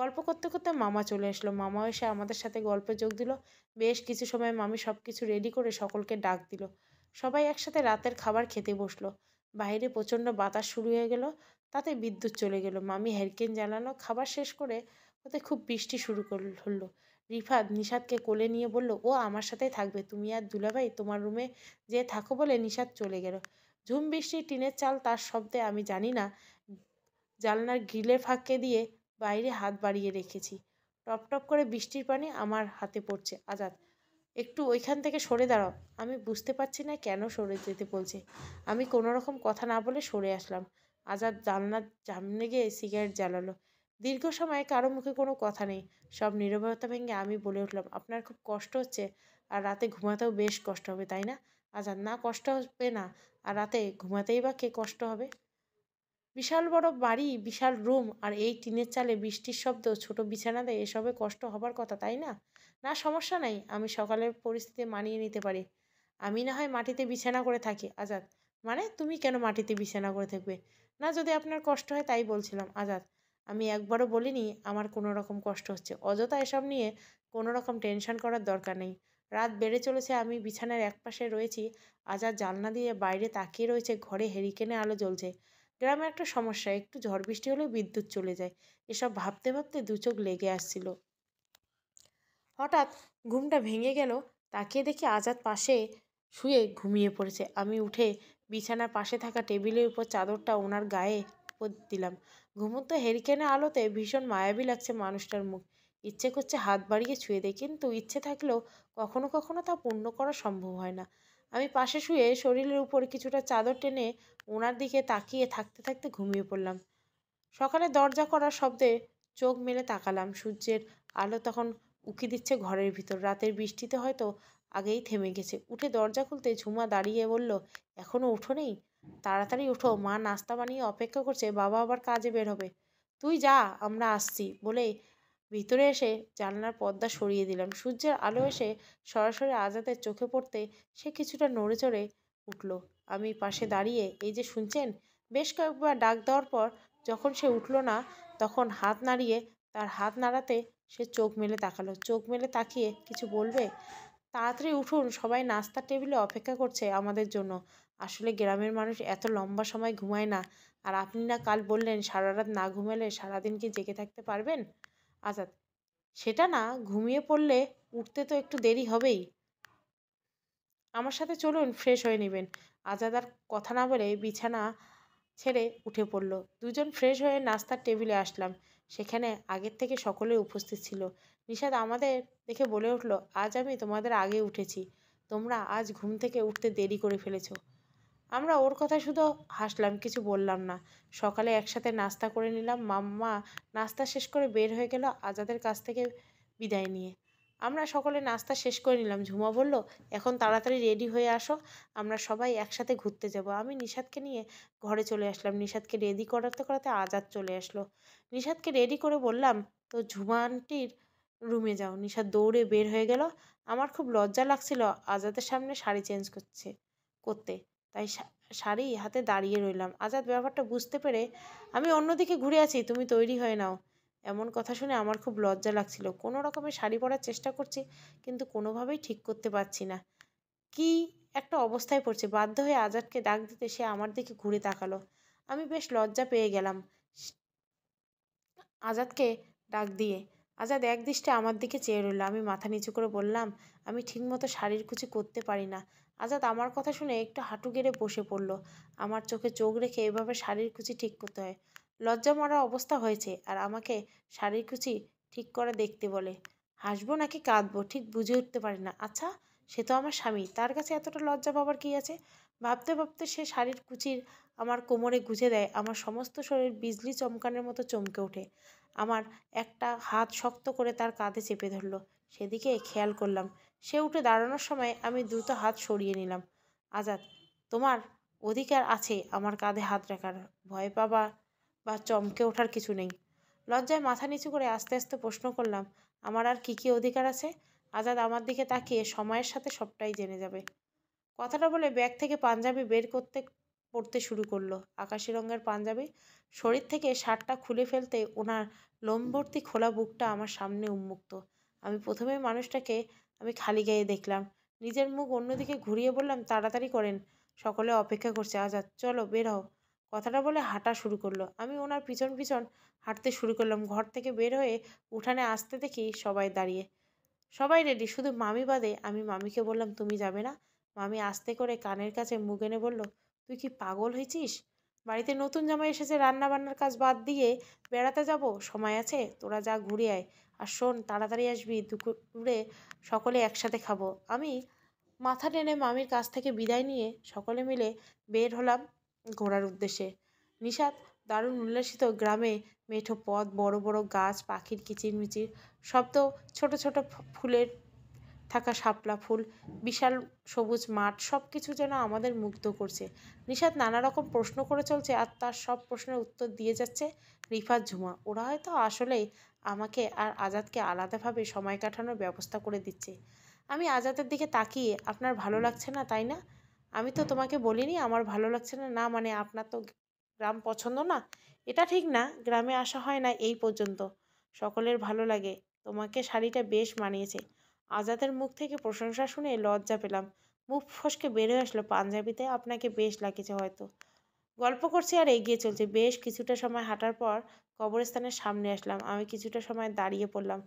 গল্প করতে করতে মামা চলে আসলো মামা এসে আমাদের সাথে গল্পে যোগ দিল বেশ কিছু সময় মামি সব কিছু রেডি করে সকলকে ডাক দিল সবাই একসাথে রাতের খাবার খেতে বসলো বাইরে প্রচণ্ড বাতাস শুরু হয়ে গেল তাতে বিদ্যুৎ চলে গেল মামি হ্যারকেন জ্বালানো খাবার শেষ করে ওতে খুব বৃষ্টি শুরু হলো রিফাত নিষাদকে কোলে নিয়ে বলল ও আমার সাথেই থাকবে তুমি আর দুলাভাই তোমার রুমে যে থাকো বলে নিষাদ চলে গেল ঝুম বৃষ্টির টিনের চাল তার শব্দে আমি জানি না জানলার গ্রিলের ফাঁকে দিয়ে বাইরে হাত বাড়িয়ে রেখেছি টপ টপ করে বৃষ্টির পানি আমার হাতে পড়ছে আজাদ একটু ওইখান থেকে সরে দাঁড়াও আমি বুঝতে পারছি না কেন সরে যেতে বলছে আমি কোনো রকম কথা না বলে সরে আসলাম আজাদ জানলার সামনে গিয়ে সিগারেট জ্বালালো দীর্ঘ সময় কারো মুখে কোনো কথা নেই সব নিরবতা ভেঙে আমি বলে উঠলাম আপনার খুব কষ্ট হচ্ছে আর রাতে ঘুমাতেও বেশ কষ্ট হবে তাই না আজাদ না কষ্ট হবে না আর রাতে ঘুমাতেই বা কে কষ্ট হবে বিশাল বড় বাড়ি বিশাল রুম আর এই টিনের চালে বৃষ্টির শব্দ ছোট বিছানাতে এসবে কষ্ট হবার কথা তাই না না সমস্যা নাই আমি সকালের পরিস্থিতি মানিয়ে নিতে পারি আমি না হয় মাটিতে বিছানা করে থাকি আজাদ মানে তুমি কেন মাটিতে বিছানা করে থাকবে না যদি আপনার কষ্ট হয় তাই বলছিলাম আজাদ আমি একবারও বলিনি আমার কোনো রকম কষ্ট হচ্ছে অযথা এসব নিয়ে কোনো রকম টেনশন করার দরকার নেই রাত বেড়ে চলেছে আমি বিছানার একপাশে রয়েছি আজাদ জানলা দিয়ে বাইরে তাকিয়ে রয়েছে ঘরে হেরিকেনে আলো জ্বলছে গ্রামে একটা সমস্যা একটু ঝড় বৃষ্টি হলে বিদ্যুৎ চলে যায় এসব ভাবতে ভাবতে দু চোখ লেগে আসছিল হঠাৎ ঘুমটা ভেঙে গেল তাকে দেখি আজাদ পাশে শুয়ে ঘুমিয়ে পড়েছে আমি উঠে বিছানার পাশে থাকা টেবিলের উপর চাদরটা ওনার গায়ে দিলাম ঘুমন্ত হেরিকেনা আলোতে ভীষণ মায়াবী লাগছে মানুষটার মুখ ইচ্ছে করছে হাত বাড়িয়ে ছুঁয়ে দেয় কিন্তু ইচ্ছে থাকলেও কখনো কখনো তা পূর্ণ করা সম্ভব হয় না আমি পাশে শুয়ে শরীরের উপর কিছুটা চাদর টেনে ওনার দিকে তাকিয়ে থাকতে থাকতে ঘুমিয়ে পড়লাম সকালে দরজা করার শব্দে চোখ মেলে তাকালাম সূর্যের আলো তখন উকি দিচ্ছে ঘরের ভিতর রাতের বৃষ্টিতে হয়তো আগেই থেমে গেছে উঠে দরজা খুলতে ঝুমা দাঁড়িয়ে বলল এখনও উঠো নেই তাড়াতাড়ি উঠো মা নাস্তা বানিয়ে অপেক্ষা করছে বাবা আবার কাজে বের হবে তুই যা আমরা আসছি বলে ভিতরে এসে জানলার পর্দা সরিয়ে দিলাম সূর্যের আলো এসে সরাসরি আজাদের চোখে পড়তে সে কিছুটা নড়ে চড়ে উঠল আমি পাশে দাঁড়িয়ে এই যে শুনছেন বেশ কয়েকবার ডাক দেওয়ার পর যখন সে উঠল না তখন হাত নাড়িয়ে তার হাত নাড়াতে সে চোখ মেলে তাকালো চোখ মেলে তাকিয়ে কিছু বলবে তাড়াতাড়ি উঠুন সবাই নাস্তার টেবিলে অপেক্ষা করছে আমাদের জন্য আসলে গ্রামের মানুষ এত লম্বা সময় ঘুমায় না আর আপনি না কাল বললেন সারা রাত না ঘুমালে সারাদিন কি জেগে থাকতে পারবেন আজাদ সেটা না ঘুমিয়ে পড়লে উঠতে তো একটু দেরি হবেই আমার সাথে চলুন ফ্রেশ হয়ে নেবেন আজাদ আর কথা না বলে বিছানা ছেড়ে উঠে পড়ল দুজন ফ্রেশ হয়ে নাস্তার টেবিলে আসলাম সেখানে আগের থেকে সকলে উপস্থিত ছিল নিষাদ আমাদের দেখে বলে উঠল আজ আমি তোমাদের আগে উঠেছি তোমরা আজ ঘুম থেকে উঠতে দেরি করে ফেলেছো আমরা ওর কথা শুধু হাসলাম কিছু বললাম না সকালে একসাথে নাস্তা করে নিলাম মাম্মা নাস্তা শেষ করে বের হয়ে গেল আজাদের কাছ থেকে বিদায় নিয়ে আমরা সকলে নাস্তা শেষ করে নিলাম ঝুমা বলল এখন তাড়াতাড়ি রেডি হয়ে আসো আমরা সবাই একসাথে ঘুরতে যাব আমি নিষাদকে নিয়ে ঘরে চলে আসলাম নিষাদকে রেডি করাতে করাতে আজাদ চলে আসলো নিষাদকে রেডি করে বললাম তো ঝুমা রুমে যাও নিষাদ দৌড়ে বের হয়ে গেল আমার খুব লজ্জা লাগছিল আজাদের সামনে শাড়ি চেঞ্জ করছে করতে তাই শাড়ি হাতে দাঁড়িয়ে রইলাম আজাদ ব্যাপারটা বুঝতে পেরে আমি অন্যদিকে ঘুরে আছি তুমি তৈরি হয়ে নাও এমন কথা শুনে আমার খুব লজ্জা লাগছিল কোনো রকমে শাড়ি পরার চেষ্টা করছি কিন্তু কোনোভাবেই ঠিক করতে পারছি না কি একটা অবস্থায় পড়ছে বাধ্য হয়ে আজাদকে ডাক দিতে সে আমার দিকে ঘুরে তাকালো আমি বেশ লজ্জা পেয়ে গেলাম আজাদকে ডাক দিয়ে আজাদ এক দৃষ্টে আমার দিকে চেয়ে রইল আমি মাথা নিচু করে বললাম আমি ঠিকমতো শাড়ির কুচি করতে পারি না আজাদ আমার কথা শুনে একটু হাঁটু গেড়ে বসে পড়ল আমার চোখে চোখ রেখে এভাবে শাড়ির কুচি ঠিক করতে হয় লজ্জা মারা অবস্থা হয়েছে আর আমাকে শাড়ির কুচি ঠিক করে দেখতে বলে হাসবো নাকি কাঁদবো ঠিক বুঝে উঠতে পারি না আচ্ছা সে তো আমার স্বামী তার কাছে এতটা লজ্জা পাবার কি আছে ভাবতে ভাবতে সে শাড়ির কুচির আমার কোমরে গুঁজে দেয় আমার সমস্ত শরীর বিজলি চমকানের মতো চমকে ওঠে আমার একটা হাত শক্ত করে তার কাঁধে চেপে ধরলো সেদিকে খেয়াল করলাম সে উঠে দাঁড়ানোর সময় আমি দ্রুত হাত সরিয়ে নিলাম আজাদ তোমার অধিকার আছে আমার কাঁধে হাত রাখার ভয় পাবা বা চমকে ওঠার কিছু নেই লজ্জায় মাথা নিচু করে আস্তে আস্তে প্রশ্ন করলাম আমার আর কি কি অধিকার আছে আজাদ আমার দিকে তাকিয়ে সময়ের সাথে সবটাই জেনে যাবে কথাটা বলে ব্যাগ থেকে পাঞ্জাবি বের করতে পড়তে শুরু করলো আকাশি রঙের পাঞ্জাবি শরীর থেকে শার্টটা খুলে ফেলতে ওনার লোমভর্তি খোলা বুকটা আমার সামনে উন্মুক্ত আমি প্রথমে মানুষটাকে আমি খালি গায়ে দেখলাম নিজের মুখ অন্যদিকে ঘুরিয়ে বললাম তাড়াতাড়ি করেন সকলে অপেক্ষা করছে আজাদ চলো বের হও কথাটা বলে হাঁটা শুরু করলো আমি ওনার পিছন পিছন হাঁটতে শুরু করলাম ঘর থেকে বের হয়ে উঠানে আসতে দেখি সবাই দাঁড়িয়ে সবাই রেডি শুধু মামি বাদে আমি মামিকে বললাম তুমি যাবে না মামি আস্তে করে কানের কাছে মুখ এনে বলল তুই কি পাগল হয়েছিস বাড়িতে নতুন জামাই এসেছে রান্না বান্নার কাজ বাদ দিয়ে বেড়াতে যাব সময় আছে তোরা যা ঘুরে আয় আর শোন তাড়াতাড়ি আসবি দুপুরে সকলে একসাথে খাবো আমি মাথা টেনে মামির কাছ থেকে বিদায় নিয়ে সকলে মিলে বের হলাম ঘোরার উদ্দেশ্যে নিশাদ দারুণ উল্লাসিত গ্রামে মেঠো পথ বড় বড় গাছ পাখির কিচিরমিচির শব্দ ছোট ছোট ফুলের থাকা শাপলা ফুল বিশাল সবুজ মাঠ সব কিছু যেন আমাদের মুগ্ধ করছে নিশাদ নানা রকম প্রশ্ন করে চলছে আর তার সব প্রশ্নের উত্তর দিয়ে যাচ্ছে রিফাত ঝুমা ওরা হয়তো আসলেই আমাকে আর আজাদকে আলাদাভাবে সময় কাটানোর ব্যবস্থা করে দিচ্ছে আমি আজাদের দিকে তাকিয়ে আপনার ভালো লাগছে না তাই না আমি তো তোমাকে বলিনি আমার ভালো লাগছে না না মানে আপনার তো গ্রাম পছন্দ না এটা ঠিক না গ্রামে আসা হয় না এই পর্যন্ত সকলের ভালো লাগে তোমাকে শাড়িটা বেশ মানিয়েছে আজাদের মুখ থেকে প্রশংসা শুনে লজ্জা পেলাম মুখ ফসকে হয়ে আসলো পাঞ্জাবিতে আপনাকে বেশ লাগেছে হয়তো গল্প করছি আর এগিয়ে চলছে বেশ কিছুটা সময় হাঁটার পর কবরস্থানের সামনে আসলাম আমি কিছুটা সময় দাঁড়িয়ে পড়লাম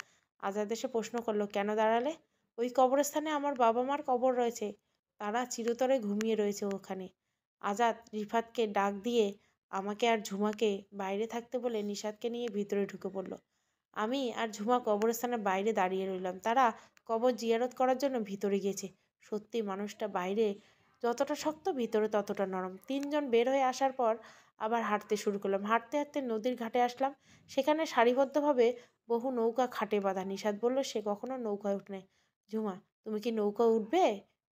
আজাদ এসে প্রশ্ন করলো কেন দাঁড়ালে ওই কবরস্থানে আমার বাবা মার কবর রয়েছে তারা চিরতরে ঘুমিয়ে রয়েছে ওখানে আজাদ রিফাতকে ডাক দিয়ে আমাকে আর ঝুমাকে বাইরে থাকতে বলে নিষাদকে নিয়ে ভিতরে ঢুকে পড়লো আমি আর ঝুমা কবরস্থানের বাইরে দাঁড়িয়ে রইলাম তারা কবর জিয়ারত করার জন্য ভিতরে গিয়েছে সত্যি মানুষটা বাইরে যতটা শক্ত ভিতরে ততটা নরম তিনজন বের হয়ে আসার পর আবার হাঁটতে শুরু করলাম হাঁটতে হাঁটতে নদীর ঘাটে আসলাম সেখানে সারিবদ্ধভাবে বহু নৌকা খাটে বাঁধা নিষাদ বলল সে কখনো নৌকায় উঠনে ঝুমা তুমি কি নৌকা উঠবে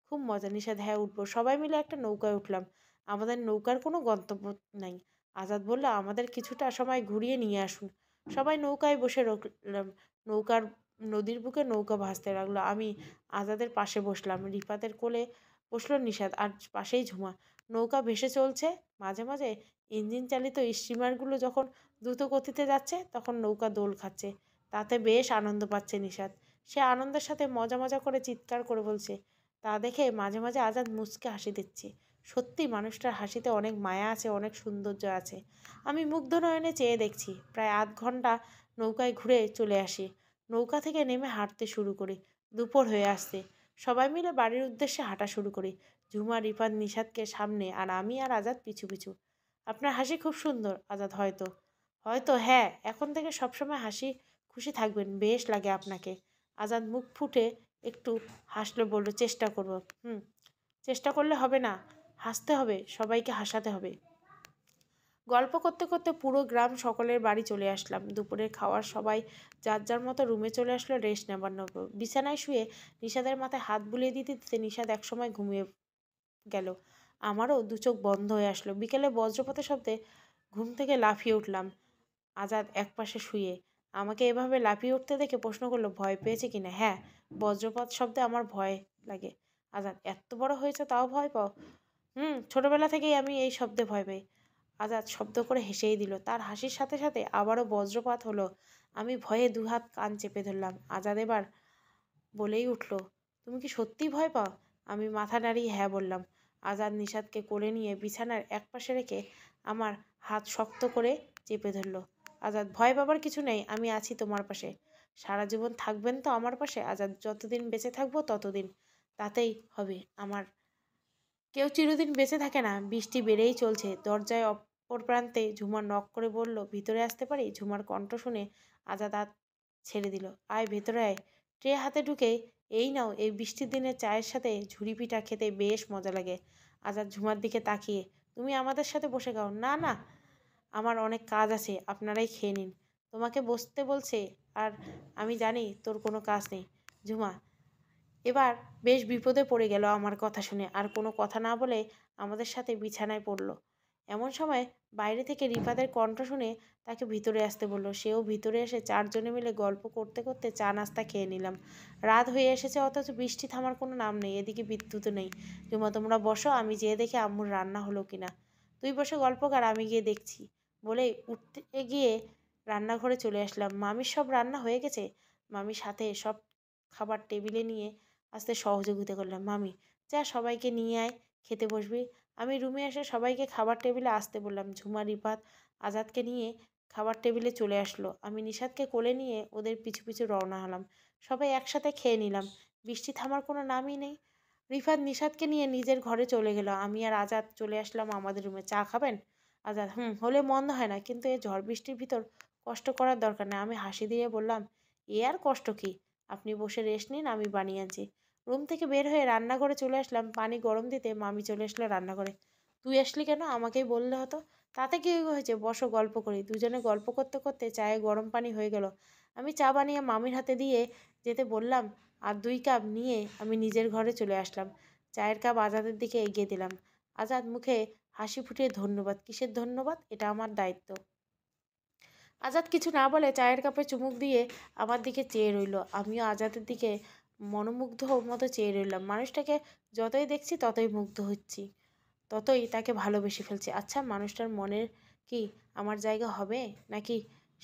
খুব মজা নিষাদ হ্যাঁ উঠবো সবাই মিলে একটা নৌকায় উঠলাম আমাদের নৌকার কোনো গন্তব্য নাই আজাদ বলল আমাদের কিছুটা সময় ঘুরিয়ে নিয়ে আসুন সবাই নৌকায় বসে নৌকার নদীর বুকে নৌকা ভাসতে লাগলো আমি আজাদের পাশে বসলাম রিফাতের কোলে বসলো নিষাদ আর পাশেই ঝুমা নৌকা ভেসে চলছে মাঝে মাঝে ইঞ্জিন চালিত স্টিমারগুলো যখন দ্রুত গতিতে যাচ্ছে তখন নৌকা দোল খাচ্ছে তাতে বেশ আনন্দ পাচ্ছে নিষাদ সে আনন্দের সাথে মজা মজা করে চিৎকার করে বলছে তা দেখে মাঝে মাঝে আজাদ মুচকে হাসি দিচ্ছে সত্যি মানুষটার হাসিতে অনেক মায়া আছে অনেক সৌন্দর্য আছে আমি মুগ্ধ নয়নে চেয়ে দেখছি প্রায় আধ ঘন্টা নৌকায় ঘুরে চলে আসি নৌকা থেকে নেমে হাঁটতে শুরু করি দুপুর হয়ে আসছে সবাই মিলে বাড়ির উদ্দেশ্যে হাঁটা শুরু করি ঝুমা রিফাত নিষাদকে সামনে আর আমি আর আজাদ পিছু পিছু আপনার হাসি খুব সুন্দর আজাদ হয়তো হয়তো হ্যাঁ এখন থেকে সবসময় হাসি খুশি থাকবেন বেশ লাগে আপনাকে আজাদ মুখ ফুটে একটু হাসলো বলল চেষ্টা করব হুম চেষ্টা করলে হবে না হাসতে হবে সবাইকে হাসাতে হবে গল্প করতে করতে পুরো গ্রাম সকলের বাড়ি চলে আসলাম দুপুরে খাওয়ার সবাই যার যার মতো রুমে চলে আসলো রেস্ট নেবার নব বিছানায় শুয়ে নিষাদের মাথায় হাত বুলিয়ে দিতে দিতে নিষাদ একসময় ঘুমিয়ে গেল আমারও দু চোখ বন্ধ হয়ে আসলো বিকেলে বজ্রপথের শব্দে ঘুম থেকে লাফিয়ে উঠলাম আজাদ একপাশে শুয়ে আমাকে এভাবে লাফিয়ে উঠতে দেখে প্রশ্ন করলো ভয় পেয়েছে কিনা হ্যাঁ বজ্রপাত শব্দে আমার ভয় লাগে আজাদ এত বড় হয়েছে তাও ভয় পাও হুম ছোটোবেলা থেকেই আমি এই শব্দে ভয় পাই আজাদ শব্দ করে হেসেই দিল তার হাসির সাথে সাথে আবারও বজ্রপাত হলো আমি ভয়ে দুহাত কান চেপে ধরলাম আজাদ এবার বলেই উঠল তুমি কি সত্যিই ভয় পাও আমি মাথা নাড়িয়ে হ্যাঁ বললাম আজাদ নিষাদকে কোলে নিয়ে বিছানার এক পাশে রেখে আমার হাত শক্ত করে চেপে ধরল আজাদ ভয় পাবার কিছু নেই আমি আছি তোমার পাশে সারা জীবন থাকবেন তো আমার পাশে আজাদ যতদিন বেঁচে থাকবো ততদিন তাতেই হবে আমার কেউ চিরদিন বেঁচে থাকে না বৃষ্টি বেড়েই চলছে দরজায় অপর প্রান্তে ঝুমার নক করে বলল ভিতরে আসতে পারি ঝুমার কণ্ঠ শুনে আজাদ হাত ছেড়ে দিল আয় ভেতরে আয় ট্রে হাতে ঢুকে এই নাও এই বৃষ্টির দিনে চায়ের সাথে ঝুড়ি পিঠা খেতে বেশ মজা লাগে আজাদ ঝুমার দিকে তাকিয়ে তুমি আমাদের সাথে বসে গাও না না আমার অনেক কাজ আছে আপনারাই খেয়ে নিন তোমাকে বসতে বলছে আর আমি জানি তোর কোনো কাজ নেই ঝুমা এবার বেশ বিপদে পড়ে গেল আমার কথা শুনে আর কোনো কথা না বলে আমাদের সাথে বিছানায় পড়ল এমন সময় বাইরে থেকে রিফাদের কণ্ঠ শুনে তাকে ভিতরে আসতে বলল সেও ভিতরে এসে চারজনে মিলে গল্প করতে করতে চা নাস্তা খেয়ে নিলাম রাত হয়ে এসেছে অথচ বৃষ্টি থামার কোনো নাম নেই এদিকে বিদ্যুৎ নেই রিমা তোমরা বসো আমি যেয়ে দেখে আম্মুর রান্না হলো কিনা তুই বসে গল্প কার আমি গিয়ে দেখছি বলে উঠতে গিয়ে রান্নাঘরে চলে আসলাম মামির সব রান্না হয়ে গেছে মামির সাথে সব খাবার টেবিলে নিয়ে আসতে সহযোগিতা করলাম মামি যা সবাইকে নিয়ে আয় খেতে বসবি আমি রুমে এসে সবাইকে খাবার টেবিলে আসতে বললাম ঝুমা রিপাত আজাদকে নিয়ে খাবার টেবিলে চলে আসলো আমি নিষাদকে কোলে নিয়ে ওদের পিছু পিছু রওনা হলাম সবাই একসাথে খেয়ে নিলাম বৃষ্টি থামার কোনো নামই নেই রিফাত নিষাদকে নিয়ে নিজের ঘরে চলে গেল আমি আর আজাদ চলে আসলাম আমাদের রুমে চা খাবেন আজাদ হুম হলে মন্দ হয় না কিন্তু এই ঝড় বৃষ্টির ভিতর কষ্ট করার দরকার নেই আমি হাসি দিয়ে বললাম এ আর কষ্ট কি আপনি বসে রেস্ট নিন আমি বানিয়ে আনছি রুম থেকে বের হয়ে রান্নাঘরে চলে আসলাম পানি গরম দিতে মামি চলে আসলো রান্নাঘরে তুই আসলি কেন আমাকেই বললে হতো তাতে কী হয়েছে বসো গল্প করি দুজনে গল্প করতে করতে চায়ে গরম পানি হয়ে গেল আমি চা বানিয়ে মামির হাতে দিয়ে যেতে বললাম আর দুই কাপ নিয়ে আমি নিজের ঘরে চলে আসলাম চায়ের কাপ আজাদের দিকে এগিয়ে দিলাম আজাদ মুখে হাসি ফুটিয়ে ধন্যবাদ কিসের ধন্যবাদ এটা আমার দায়িত্ব আজাদ কিছু না বলে চায়ের কাপে চুমুক দিয়ে আমার দিকে চেয়ে রইল আমিও আজাদের দিকে মনোমুগ্ধ মতো চেয়ে রইলাম মানুষটাকে যতই দেখছি ততই মুগ্ধ হচ্ছি ততই তাকে ভালোবেসে ফেলছি আচ্ছা মানুষটার মনের কি আমার জায়গা হবে নাকি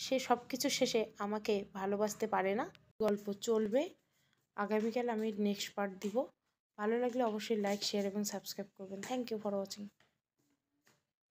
সে সব কিছু শেষে আমাকে ভালোবাসতে পারে না গল্প চলবে আগামীকাল আমি নেক্সট পার্ট দিব ভালো লাগলে অবশ্যই লাইক শেয়ার এবং সাবস্ক্রাইব করবেন থ্যাংক ইউ ফর ওয়াচিং